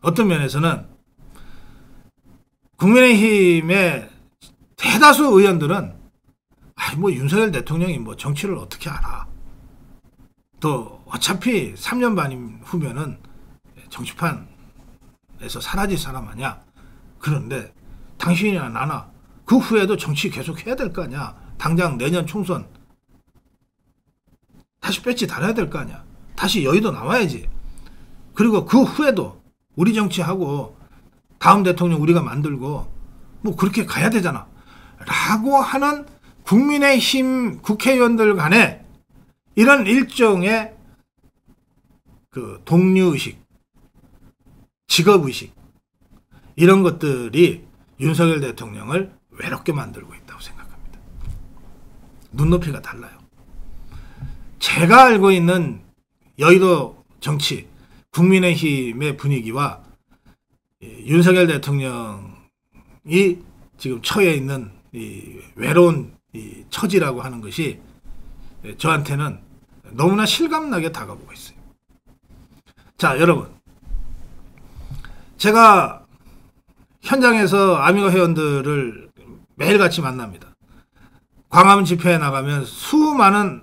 어떤 면에서는 국민의힘의 대다수 의원들은 아이 뭐 윤석열 대통령이 뭐 정치를 어떻게 알아? 또 어차피 3년 반 후면은 정치판에서 사라질 사람 아니야? 그런데 당신이나 나나 그 후에도 정치 계속 해야 될 거 아니야. 당장 내년 총선 다시 배지 달아야 될 거 아니야. 다시 여의도 나와야지. 그리고 그 후에도 우리 정치하고 다음 대통령 우리가 만들고 뭐 그렇게 가야 되잖아. 라고 하는 국민의힘 국회의원들 간에 이런 일종의 그 동료의식, 직업의식 이런 것들이 윤석열 대통령을 외롭게 만들고 있다고 생각합니다. 눈높이가 달라요. 제가 알고 있는 여의도 정치, 국민의힘의 분위기와 윤석열 대통령이 지금 처해 있는 이 외로운 이 처지라고 하는 것이 저한테는 너무나 실감나게 다가오고 있어요. 자, 여러분. 제가 현장에서 아미노 회원들을 매일같이 만납니다. 광화문 집회에 나가면 수많은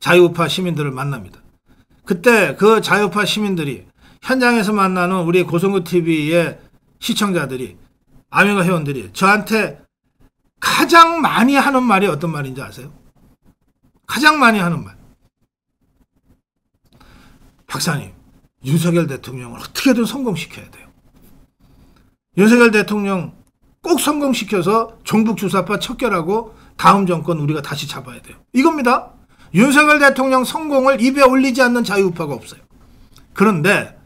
자유파 시민들을 만납니다. 그때 그 자유파 시민들이 현장에서 만나는 우리 고성구 TV의 시청자들이 아미노 회원들이 저한테 가장 많이 하는 말이 어떤 말인지 아세요? 가장 많이 하는 말. 박사님, 윤석열 대통령을 어떻게든 성공시켜야 돼. 윤석열 대통령 꼭 성공시켜서 종북 주사파 척결하고 다음 정권 우리가 다시 잡아야 돼요. 이겁니다. 윤석열 대통령 성공을 입에 올리지 않는 자유우파가 없어요. 그런데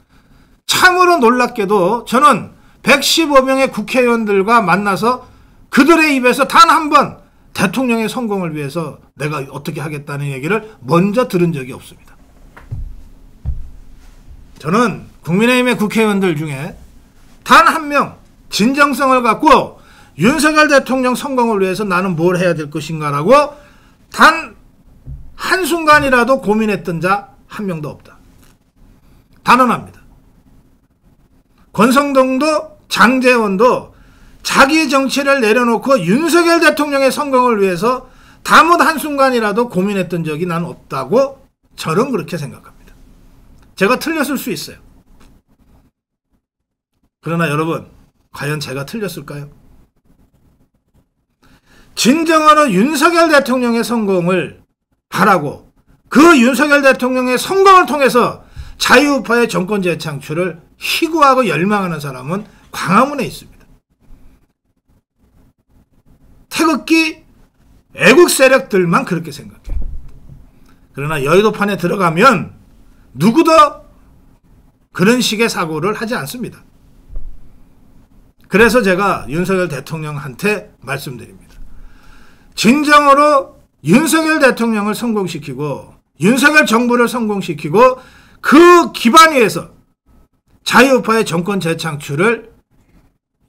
참으로 놀랍게도 저는 115명의 국회의원들과 만나서 그들의 입에서 단 한 번 대통령의 성공을 위해서 내가 어떻게 하겠다는 얘기를 먼저 들은 적이 없습니다. 저는 국민의힘의 국회의원들 중에 단한명 진정성을 갖고 윤석열 대통령 성공을 위해서 나는 뭘 해야 될 것인가라고 단 한순간이라도 고민했던 자 한 명도 없다. 단언합니다. 권성동도 장재원도 자기 정치를 내려놓고 윤석열 대통령의 성공을 위해서 다못 한순간이라도 고민했던 적이 난 없다고 저는 그렇게 생각합니다. 제가 틀렸을 수 있어요. 그러나 여러분, 과연 제가 틀렸을까요? 진정하는 윤석열 대통령의 성공을 바라고 그 윤석열 대통령의 성공을 통해서 자유우파의 정권 재창출을 희구하고 열망하는 사람은 광화문에 있습니다. 태극기 애국 세력들만 그렇게 생각해요. 그러나 여의도판에 들어가면 누구도 그런 식의 사고를 하지 않습니다. 그래서 제가 윤석열 대통령한테 말씀드립니다. 진정으로 윤석열 대통령을 성공시키고 윤석열 정부를 성공시키고 그 기반 위에서 자유파의 정권 재창출을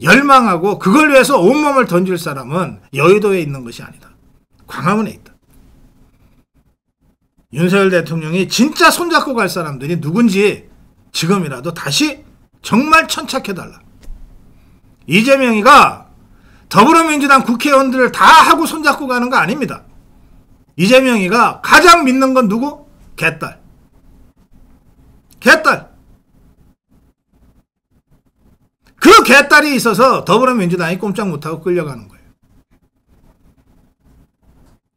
열망하고 그걸 위해서 온몸을 던질 사람은 여의도에 있는 것이 아니다. 광화문에 있다. 윤석열 대통령이 진짜 손잡고 갈 사람들이 누군지 지금이라도 다시 정말 천착해달라. 이재명이가 더불어민주당 국회의원들을 다 하고 손잡고 가는 거 아닙니다. 이재명이가 가장 믿는 건 누구? 개딸. 개딸. 그 개딸이 있어서 더불어민주당이 꼼짝 못하고 끌려가는 거예요.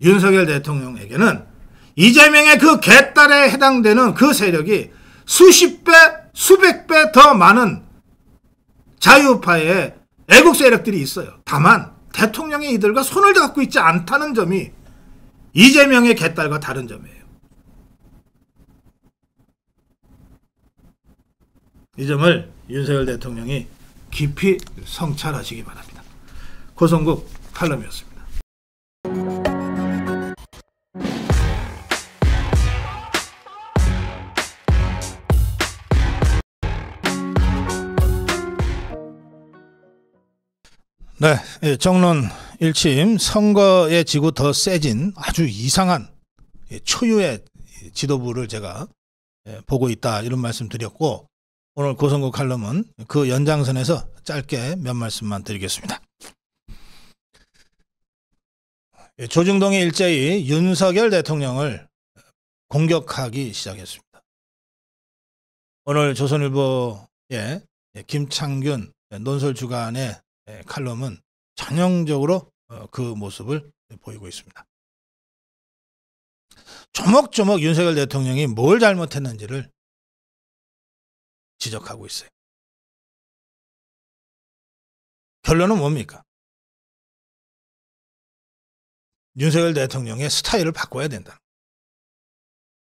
윤석열 대통령에게는 이재명의 그 개딸에 해당되는 그 세력이 수십 배, 수백 배 더 많은 자유파의 애국 세력들이 있어요. 다만 대통령이 이들과 손을 잡고 있지 않다는 점이 이재명의 개딸과 다른 점이에요. 이 점을 윤석열 대통령이 깊이 성찰하시기 바랍니다. 고성국 칼럼이었습니다. 네, 예, 정론 일침 선거의 지고 더 세진 아주 이상한 예, 초유의 지도부를 제가 예, 보고 있다 이런 말씀 드렸고 오늘 고성국 칼럼은 그 연장선에서 짧게 몇 말씀만 드리겠습니다. 조중동의 일제히 윤석열 대통령을 공격하기 시작했습니다. 오늘 조선일보의 김창균 논설 주간에 예, 칼럼은 전형적으로 어, 그 모습을 보이고 있습니다. 조목조목 윤석열 대통령이 뭘 잘못했는지를 지적하고 있어요. 결론은 뭡니까? 윤석열 대통령의 스타일을 바꿔야 된다.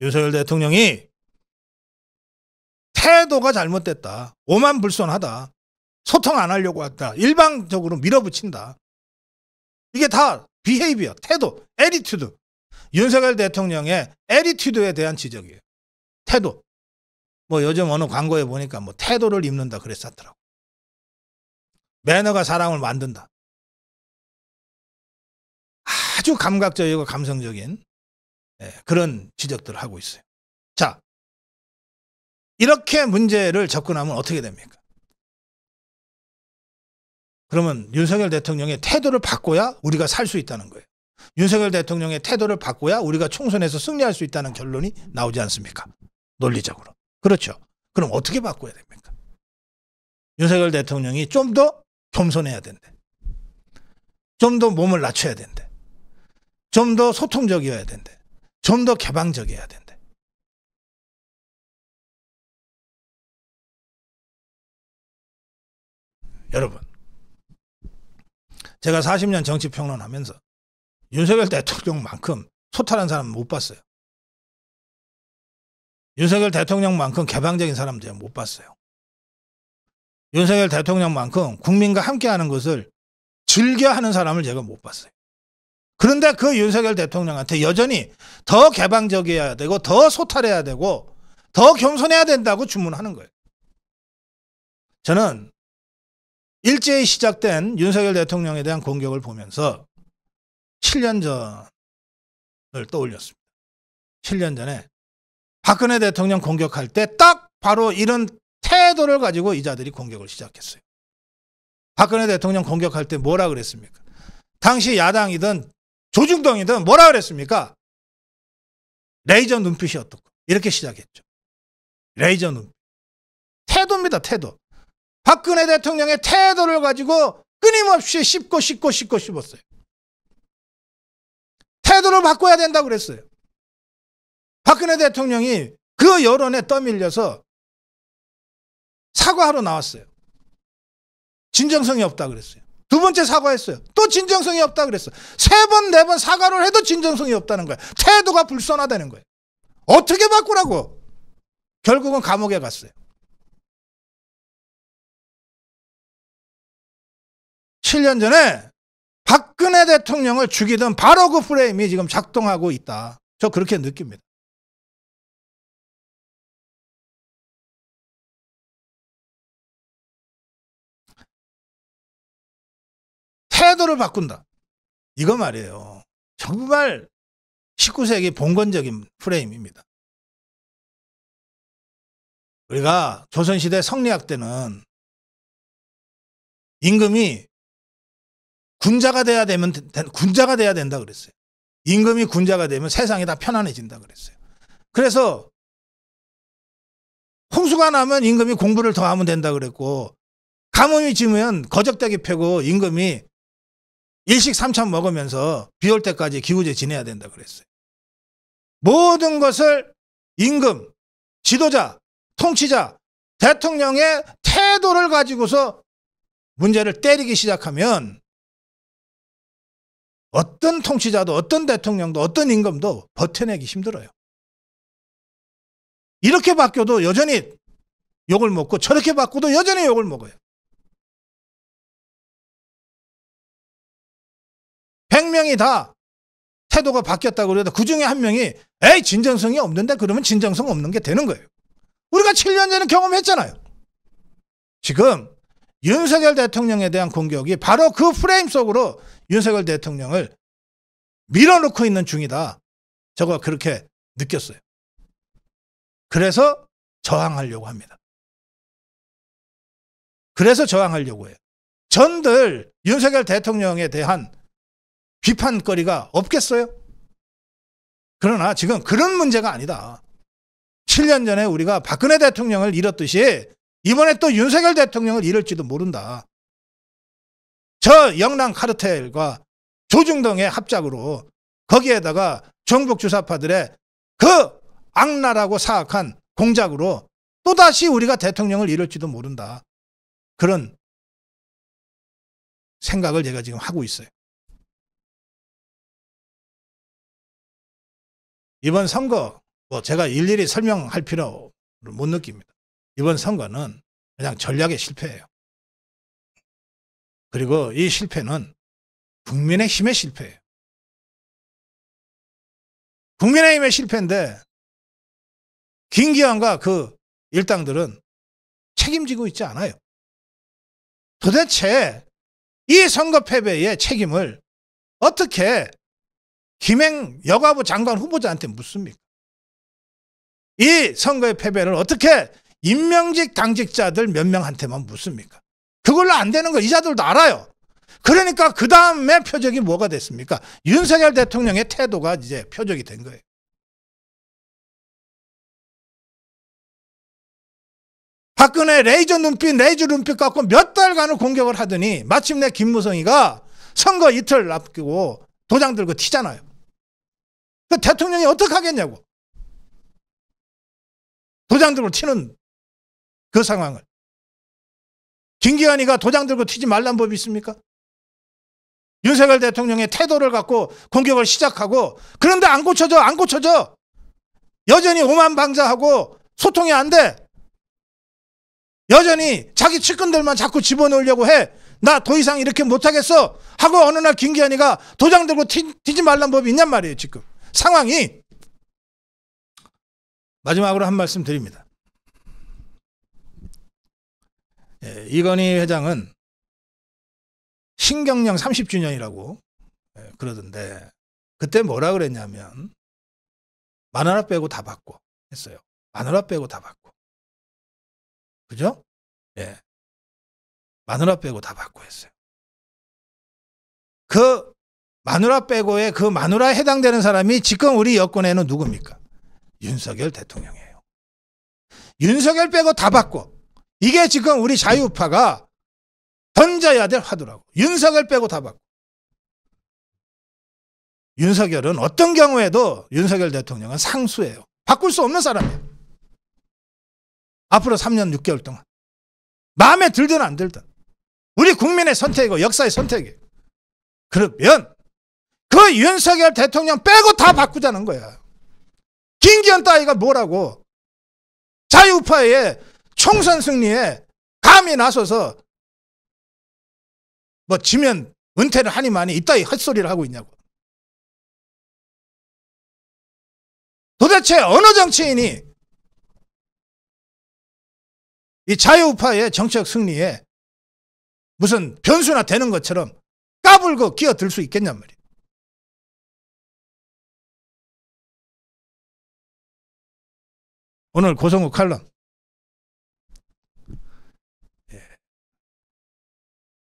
윤석열 대통령이 태도가 잘못됐다. 오만불손하다. 소통 안 하려고 왔다. 일방적으로 밀어붙인다. 이게 다 비헤이비어, 태도, 에리튜드. 윤석열 대통령의 에리튜드에 대한 지적이에요. 태도. 뭐 요즘 어느 광고에 보니까 뭐 태도를 입는다 그랬었더라고. 매너가 사람을 만든다. 아주 감각적이고 감성적인 예, 그런 지적들을 하고 있어요. 자, 이렇게 문제를 접근하면 어떻게 됩니까? 그러면 윤석열 대통령의 태도를 바꿔야 우리가 살 수 있다는 거예요. 윤석열 대통령의 태도를 바꿔야 우리가 총선에서 승리할 수 있다는 결론이 나오지 않습니까? 논리적으로. 그렇죠. 그럼 어떻게 바꿔야 됩니까? 윤석열 대통령이 좀 더 겸손해야 된대. 좀 더 몸을 낮춰야 된대. 좀 더 소통적이어야 된대. 좀 더 개방적이어야 된대. 여러분 제가 40년 정치 평론하면서 윤석열 대통령만큼 소탈한 사람 못 봤어요. 윤석열 대통령만큼 개방적인 사람 제가 못 봤어요. 윤석열 대통령만큼 국민과 함께하는 것을 즐겨하는 사람을 제가 못 봤어요. 그런데 그 윤석열 대통령한테 여전히 더 개방적이어야 되고 더 소탈해야 되고 더 겸손해야 된다고 주문하는 거예요. 저는 일제히 시작된 윤석열 대통령에 대한 공격을 보면서 7년 전을 떠올렸습니다. 7년 전에 박근혜 대통령 공격할 때 딱 바로 이런 태도를 가지고 이자들이 공격을 시작했어요. 박근혜 대통령 공격할 때 뭐라 그랬습니까? 당시 야당이든 조중동이든 뭐라 그랬습니까? 레이저 눈빛이 어떻고 이렇게 시작했죠. 레이저 눈빛. 태도입니다. 태도. 박근혜 대통령의 태도를 가지고 끊임없이 씹고 씹고 씹고 씹었어요. 태도를 바꿔야 된다고 그랬어요. 박근혜 대통령이 그 여론에 떠밀려서 사과하러 나왔어요. 진정성이 없다 그랬어요. 두 번째 사과했어요. 또 진정성이 없다 그랬어. 요세 번, 네 번 사과를 해도 진정성이 없다는 거예요 태도가 불선하다는 거예요. 어떻게 바꾸라고? 결국은 감옥에 갔어요. 7년 전에 박근혜 대통령을 죽이던 바로 그 프레임이 지금 작동하고 있다. 저 그렇게 느낍니다. 태도를 바꾼다. 이거 말이에요. 정말 19세기 봉건적인 프레임입니다. 우리가 조선시대 성리학 때는 임금이 군자가 돼야 되면 군자가 돼야 된다 그랬어요. 임금이 군자가 되면 세상이 다 편안해진다 그랬어요. 그래서 홍수가 나면 임금이 공부를 더 하면 된다 그랬고 가뭄이 지면 거적대기 펴고 임금이 일식 삼천 먹으면서 비올 때까지 기우제 지내야 된다 그랬어요. 모든 것을 임금, 지도자, 통치자, 대통령의 태도를 가지고서 문제를 때리기 시작하면 어떤 통치자도 어떤 대통령도 어떤 임금도 버텨내기 힘들어요. 이렇게 바뀌어도 여전히 욕을 먹고 저렇게 바꾸도 여전히 욕을 먹어요. 100명이 다 태도가 바뀌었다고 그래도 그 중에 한 명이 에이 진정성이 없는데 그러면 진정성 없는 게 되는 거예요. 우리가 7년 전에 경험했잖아요. 지금 윤석열 대통령에 대한 공격이 바로 그 프레임 속으로 윤석열 대통령을 밀어놓고 있는 중이다. 저가 그렇게 느꼈어요. 그래서 저항하려고 합니다. 그래서 저항하려고 해요. 전들 윤석열 대통령에 대한 비판거리가 없겠어요? 그러나 지금 그런 문제가 아니다. 7년 전에 우리가 박근혜 대통령을 잃었듯이 이번에 또 윤석열 대통령을 잃을지도 모른다. 저 영랑 카르텔과 조중동의 합작으로 거기에다가 정북 주사파들의 그 악랄하고 사악한 공작으로 또다시 우리가 대통령을 잃을지도 모른다. 그런 생각을 제가 지금 하고 있어요. 이번 선거 뭐 제가 일일이 설명할 필요를 못 느낍니다. 이번 선거는 그냥 전략의 실패예요. 그리고 이 실패는 국민의 힘의 실패예요. 국민의 힘의 실패인데 김기환과그 일당들은 책임지고 있지 않아요. 도대체 이 선거 패배의 책임을 어떻게 김행 여가부 장관 후보자한테 묻습니까? 이 선거의 패배를 어떻게 임명직 당직자들 몇 명한테만 묻습니까? 그걸로 안 되는 거 이자들도 알아요. 그러니까 그 다음에 표적이 뭐가 됐습니까? 윤석열 대통령의 태도가 이제 표적이 된 거예요. 박근혜 레이저 눈빛, 레이저 눈빛 갖고 몇 달간을 공격을 하더니 마침내 김무성이가 선거 이틀 앞두고 도장 들고 튀잖아요. 그 대통령이 어떻게 하겠냐고. 도장 들고 튀는 그 상황을. 김기현이가 도장 들고 튀지 말란 법이 있습니까? 윤석열 대통령의 태도를 갖고 공격을 시작하고 그런데 안 고쳐져 안 고쳐져 여전히 오만방자하고 소통이 안 돼. 여전히 자기 측근들만 자꾸 집어넣으려고 해. 나 더 이상 이렇게 못하겠어. 하고 어느 날 김기현이가 도장 들고 튀, 지 말란 법이 있냔 말이에요 지금. 상황이. 마지막으로 한 말씀 드립니다. 예, 이건희 회장은 신경령 30주년이라고 예, 그러던데 그때 뭐라 그랬냐면 마누라 빼고 다 받고 했어요. 마누라 빼고 다 받고. 그죠? 예. 마누라 빼고 다 받고 했어요. 그 마누라 빼고의 그 마누라에 해당되는 사람이 지금 우리 여권에는 누굽니까? 윤석열 대통령이에요. 윤석열 빼고 다 받고 이게 지금 우리 자유파가 던져야 될 화두라고. 윤석열 빼고 다 받고. 윤석열은 어떤 경우에도 윤석열 대통령은 상수예요. 바꿀 수 없는 사람이에요. 앞으로 3년 6개월 동안. 마음에 들든 안 들든. 우리 국민의 선택이고 역사의 선택이에요. 그러면 그 윤석열 대통령 빼고 다 바꾸자는 거야. 김기현 따위가 뭐라고 자유파의 총선 승리에 감히 나서서 뭐 지면 은퇴를 하니만이 이따위 헛소리를 하고 있냐고. 도대체 어느 정치인이 이 자유우파의 정책 승리에 무슨 변수나 되는 것처럼 까불고 끼어들 수 있겠냔 말이에요. 오늘 고성욱 칼럼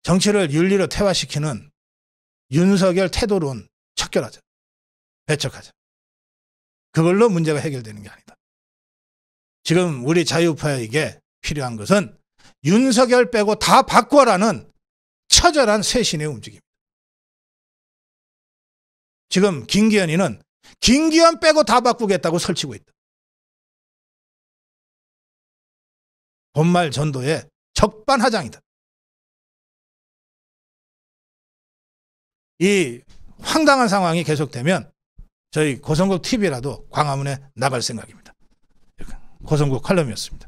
정치를 윤리로 퇴화시키는 윤석열 태도론 척결하자. 배척하자. 그걸로 문제가 해결되는 게 아니다. 지금 우리 자유파에게 필요한 것은 윤석열 빼고 다 바꿔라는 처절한 쇄신의 움직임. 지금 김기현이는 김기현 빼고 다 바꾸겠다고 설치고 있다. 본말 전도에 적반하장이다. 이 황당한 상황이 계속되면 저희 고성국 TV라도 광화문에 나갈 생각입니다. 고성국 칼럼이었습니다.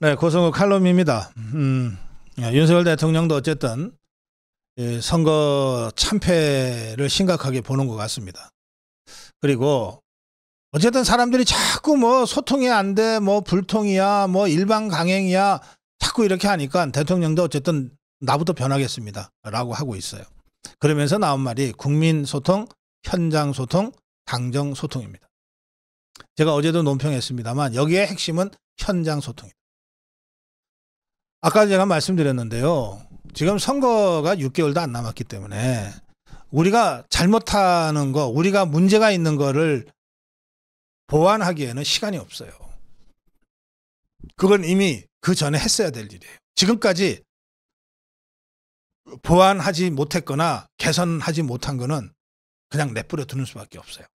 네, 고성욱 칼럼입니다. 음, 예, 윤석열 대통령도 어쨌든 예, 선거 참패를 심각하게 보는 것 같습니다. 그리고 어쨌든 사람들이 자꾸 뭐 소통이 안 돼, 뭐 불통이야, 뭐일반 강행이야, 자꾸 이렇게 하니까 대통령도 어쨌든 나부터 변하겠습니다. 라고 하고 있어요. 그러면서 나온 말이 국민 소통, 현장 소통, 당정 소통입니다. 제가 어제도 논평했습니다만 여기에 핵심은 현장 소통입니다. 아까 제가 말씀드렸는데요. 지금 선거가 6개월도 안 남았기 때문에 우리가 잘못하는 거, 우리가 문제가 있는 거를 보완하기에는 시간이 없어요. 그건 이미 그 전에 했어야 될 일이에요. 지금까지 보완하지 못했거나 개선하지 못한 거는 그냥 내버려 두는 수밖에 없어요.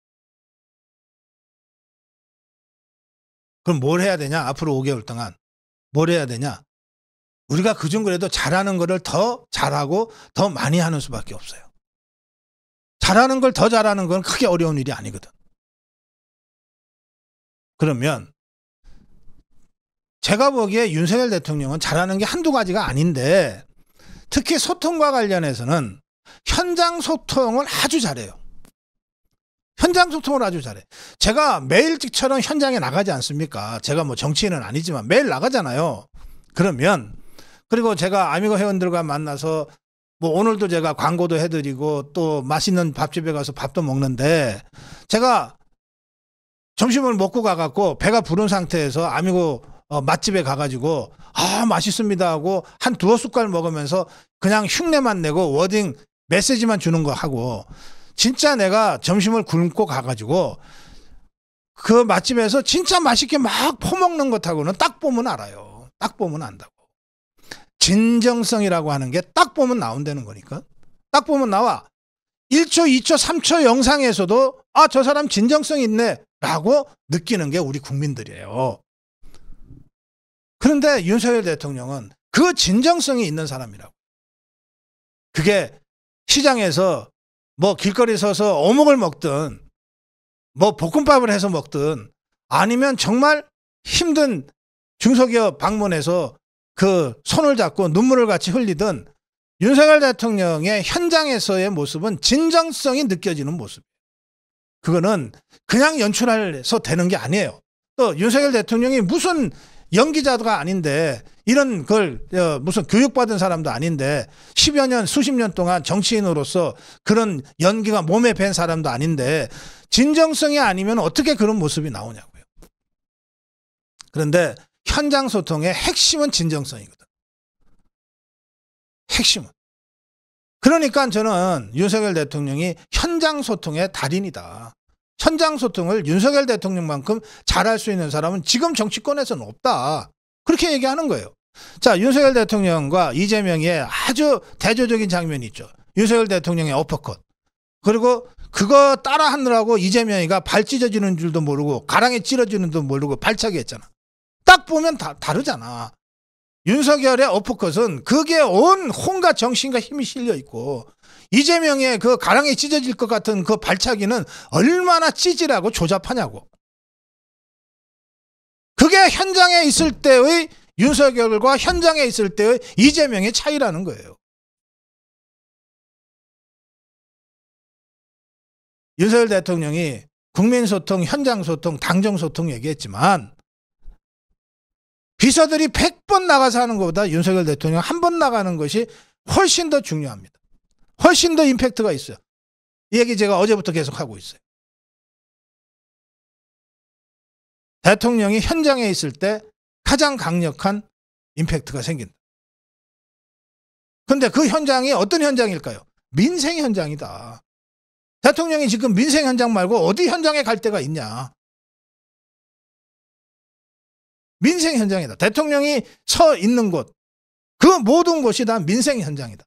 그럼 뭘 해야 되냐? 앞으로 5개월 동안 뭘 해야 되냐? 우리가 그중 그래도 잘하는 거를 더 잘하고 더 많이 하는 수밖에 없어요. 잘하는 걸 더 잘하는 건 크게 어려운 일이 아니거든. 그러면 제가 보기에 윤석열 대통령은 잘하는 게 한두 가지가 아닌데 특히 소통과 관련해서는 현장 소통을 아주 잘해요. 현장 소통을 아주 잘해. 제가 매일찍처럼 현장에 나가지 않습니까? 제가 뭐 정치인은 아니지만 매일 나가잖아요. 그러면 그리고 제가 아미고 회원들과 만나서 뭐 오늘도 제가 광고도 해드리고 또 맛있는 밥집에 가서 밥도 먹는데 제가 점심을 먹고 가갖고 배가 부른 상태에서 아미고 어, 맛집에 가가지고 아 맛있습니다 하고 한 두어 숟갈 먹으면서 그냥 흉내만 내고 워딩 메시지만 주는 거 하고 진짜 내가 점심을 굶고 가가지고 그 맛집에서 진짜 맛있게 막 퍼먹는 것하고는 딱 보면 알아요. 딱 보면 안다고. 진정성이라고 하는 게 딱 보면 나온다는 거니까. 딱 보면 나와. 1초, 2초, 3초 영상에서도 아, 저 사람 진정성 있네. 라고 느끼는 게 우리 국민들이에요. 그런데 윤석열 대통령은 그 진정성이 있는 사람이라고. 그게 시장에서 뭐 길거리 서서 어묵을 먹든 뭐 볶음밥을 해서 먹든 아니면 정말 힘든 중소기업 방문해서 그 손을 잡고 눈물을 같이 흘리던 윤석열 대통령의 현장에서의 모습은 진정성이 느껴지는 모습. 이에요 그거는 그냥 연출해서 되는 게 아니에요. 또 윤석열 대통령이 무슨 연기자가 아닌데 이런 걸 어, 무슨 교육받은 사람도 아닌데 10여 년 수십 년 동안 정치인으로서 그런 연기가 몸에 밴 사람도 아닌데 진정성이 아니면 어떻게 그런 모습이 나오냐고요. 그런데 현장 소통의 핵심은 진정성이거든. 핵심은. 그러니까 저는 윤석열 대통령이 현장 소통의 달인이다. 현장 소통을 윤석열 대통령만큼 잘할 수 있는 사람은 지금 정치권에서는 없다. 그렇게 얘기하는 거예요. 자, 윤석열 대통령과 이재명의 아주 대조적인 장면이 있죠. 윤석열 대통령의 어퍼컷. 그리고 그거 따라 하느라고 이재명이가 발 찢어지는 줄도 모르고 가랑이 찢어지는 줄도 모르고 발차기 했잖아. 딱 보면 다, 다르잖아. 윤석열의 어퍼컷은 그게 온 혼과 정신과 힘이 실려 있고 이재명의 그 가랑이 찢어질 것 같은 그 발차기는 얼마나 찌질하고 조잡하냐고. 그게 현장에 있을 때의 윤석열과 현장에 있을 때의 이재명의 차이라는 거예요. 윤석열 대통령이 국민소통, 현장소통, 당정소통 얘기했지만 비서들이 100번 나가서 하는 것보다 윤석열 대통령 한 번 나가는 것이 훨씬 더 중요합니다. 훨씬 더 임팩트가 있어요. 이 얘기 제가 어제부터 계속 하고 있어요. 대통령이 현장에 있을 때 가장 강력한 임팩트가 생긴다. 근데 그 현장이 어떤 현장일까요? 민생 현장이다. 대통령이 지금 민생 현장 말고 어디 현장에 갈 데가 있냐. 민생 현장이다. 대통령이 서 있는 곳, 그 모든 곳이 다 민생 현장이다.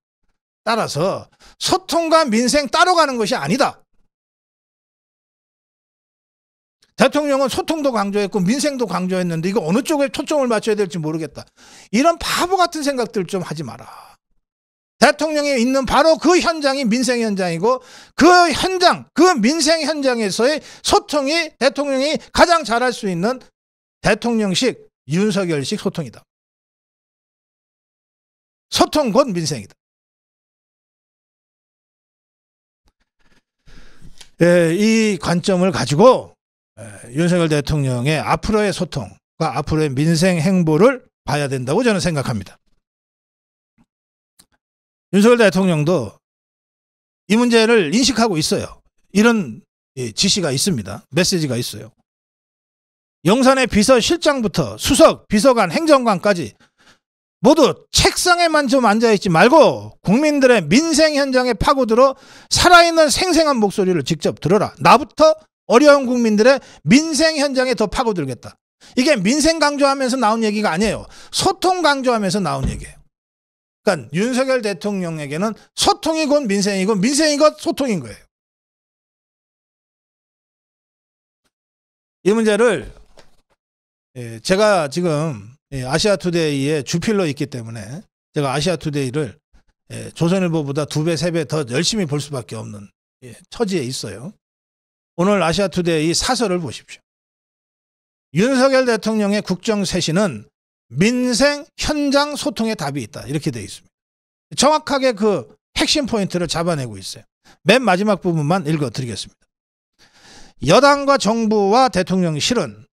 따라서 소통과 민생 따로 가는 것이 아니다. 대통령은 소통도 강조했고 민생도 강조했는데 이거 어느 쪽에 초점을 맞춰야 될지 모르겠다. 이런 바보 같은 생각들 좀 하지 마라. 대통령이 있는 바로 그 현장이 민생 현장이고 그 현장, 그 민생 현장에서의 소통이 대통령이 가장 잘할 수 있는 대통령식 윤석열식 소통이다. 소통 곧 민생이다. 예, 이 관점을 가지고 예, 윤석열 대통령의 앞으로의 소통과 앞으로의 민생 행보를 봐야 된다고 저는 생각합니다. 윤석열 대통령도 이 문제를 인식하고 있어요. 이런 예, 지시가 있습니다. 메시지가 있어요. 용산의 비서실장부터 수석, 비서관, 행정관까지 모두 책상에만 좀 앉아있지 말고 국민들의 민생 현장에 파고들어 살아있는 생생한 목소리를 직접 들어라. 나부터 어려운 국민들의 민생 현장에 더 파고들겠다. 이게 민생 강조하면서 나온 얘기가 아니에요. 소통 강조하면서 나온 얘기예요. 그러니까 윤석열 대통령에게는 소통이 곧 민생이고 민생이 곧 소통인 거예요. 이 문제를 예, 제가 지금 예, 아시아투데이의 주필로 있기 때문에 제가 아시아투데이를 예, 조선일보보다 두 배, 세 배 더 열심히 볼 수밖에 없는 예, 처지에 있어요. 오늘 아시아투데이 사설을 보십시오. 윤석열 대통령의 국정쇄신은 민생 현장 소통의 답이 있다. 이렇게 되어 있습니다. 정확하게 그 핵심 포인트를 잡아내고 있어요. 맨 마지막 부분만 읽어드리겠습니다. 여당과 정부와 대통령실은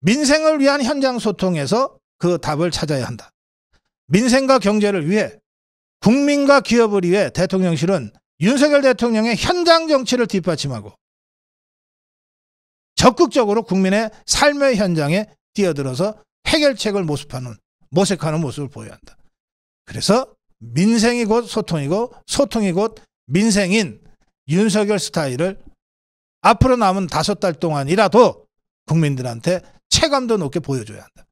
민생을 위한 현장 소통에서 그 답을 찾아야 한다. 민생과 경제를 위해 국민과 기업을 위해 대통령실은 윤석열 대통령의 현장 정치를 뒷받침하고 적극적으로 국민의 삶의 현장에 뛰어들어서 해결책을 모습하는 모색하는 모습을 보여야 한다. 그래서 민생이 곧 소통이고 소통이 곧 민생인 윤석열 스타일을 앞으로 남은 다섯 달 동안이라도 국민들한테 체감도 높게 보여줘야 한다.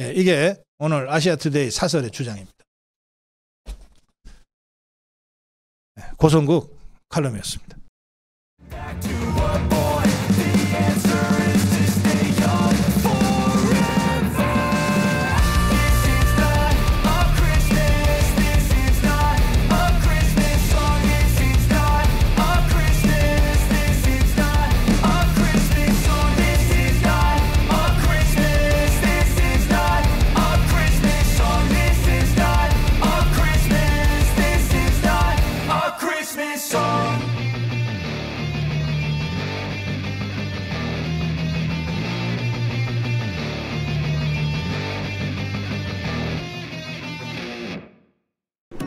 예, 이게 오늘 아시아투데이 사설의 주장입니다. 예, 고성국 칼럼이었습니다.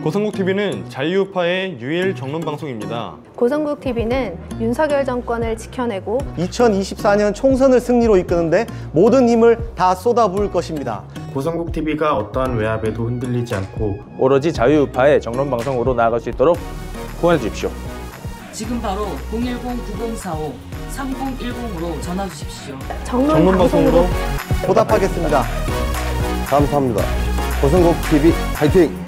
고성국TV는 자유우파의 유일 정론방송입니다. 고성국TV는 윤석열 정권을 지켜내고 2024년 총선을 승리로 이끄는데 모든 힘을 다 쏟아부을 것입니다. 고성국TV가 어떠한 외압에도 흔들리지 않고 오로지 자유파의 정론방송으로 나아갈 수 있도록 후원해 주십시오. 지금 바로 010-9045 3010으로 전화 주십시오. 정론 방송으로 보답하겠습니다. 감사합니다. 고성국 TV 파이팅!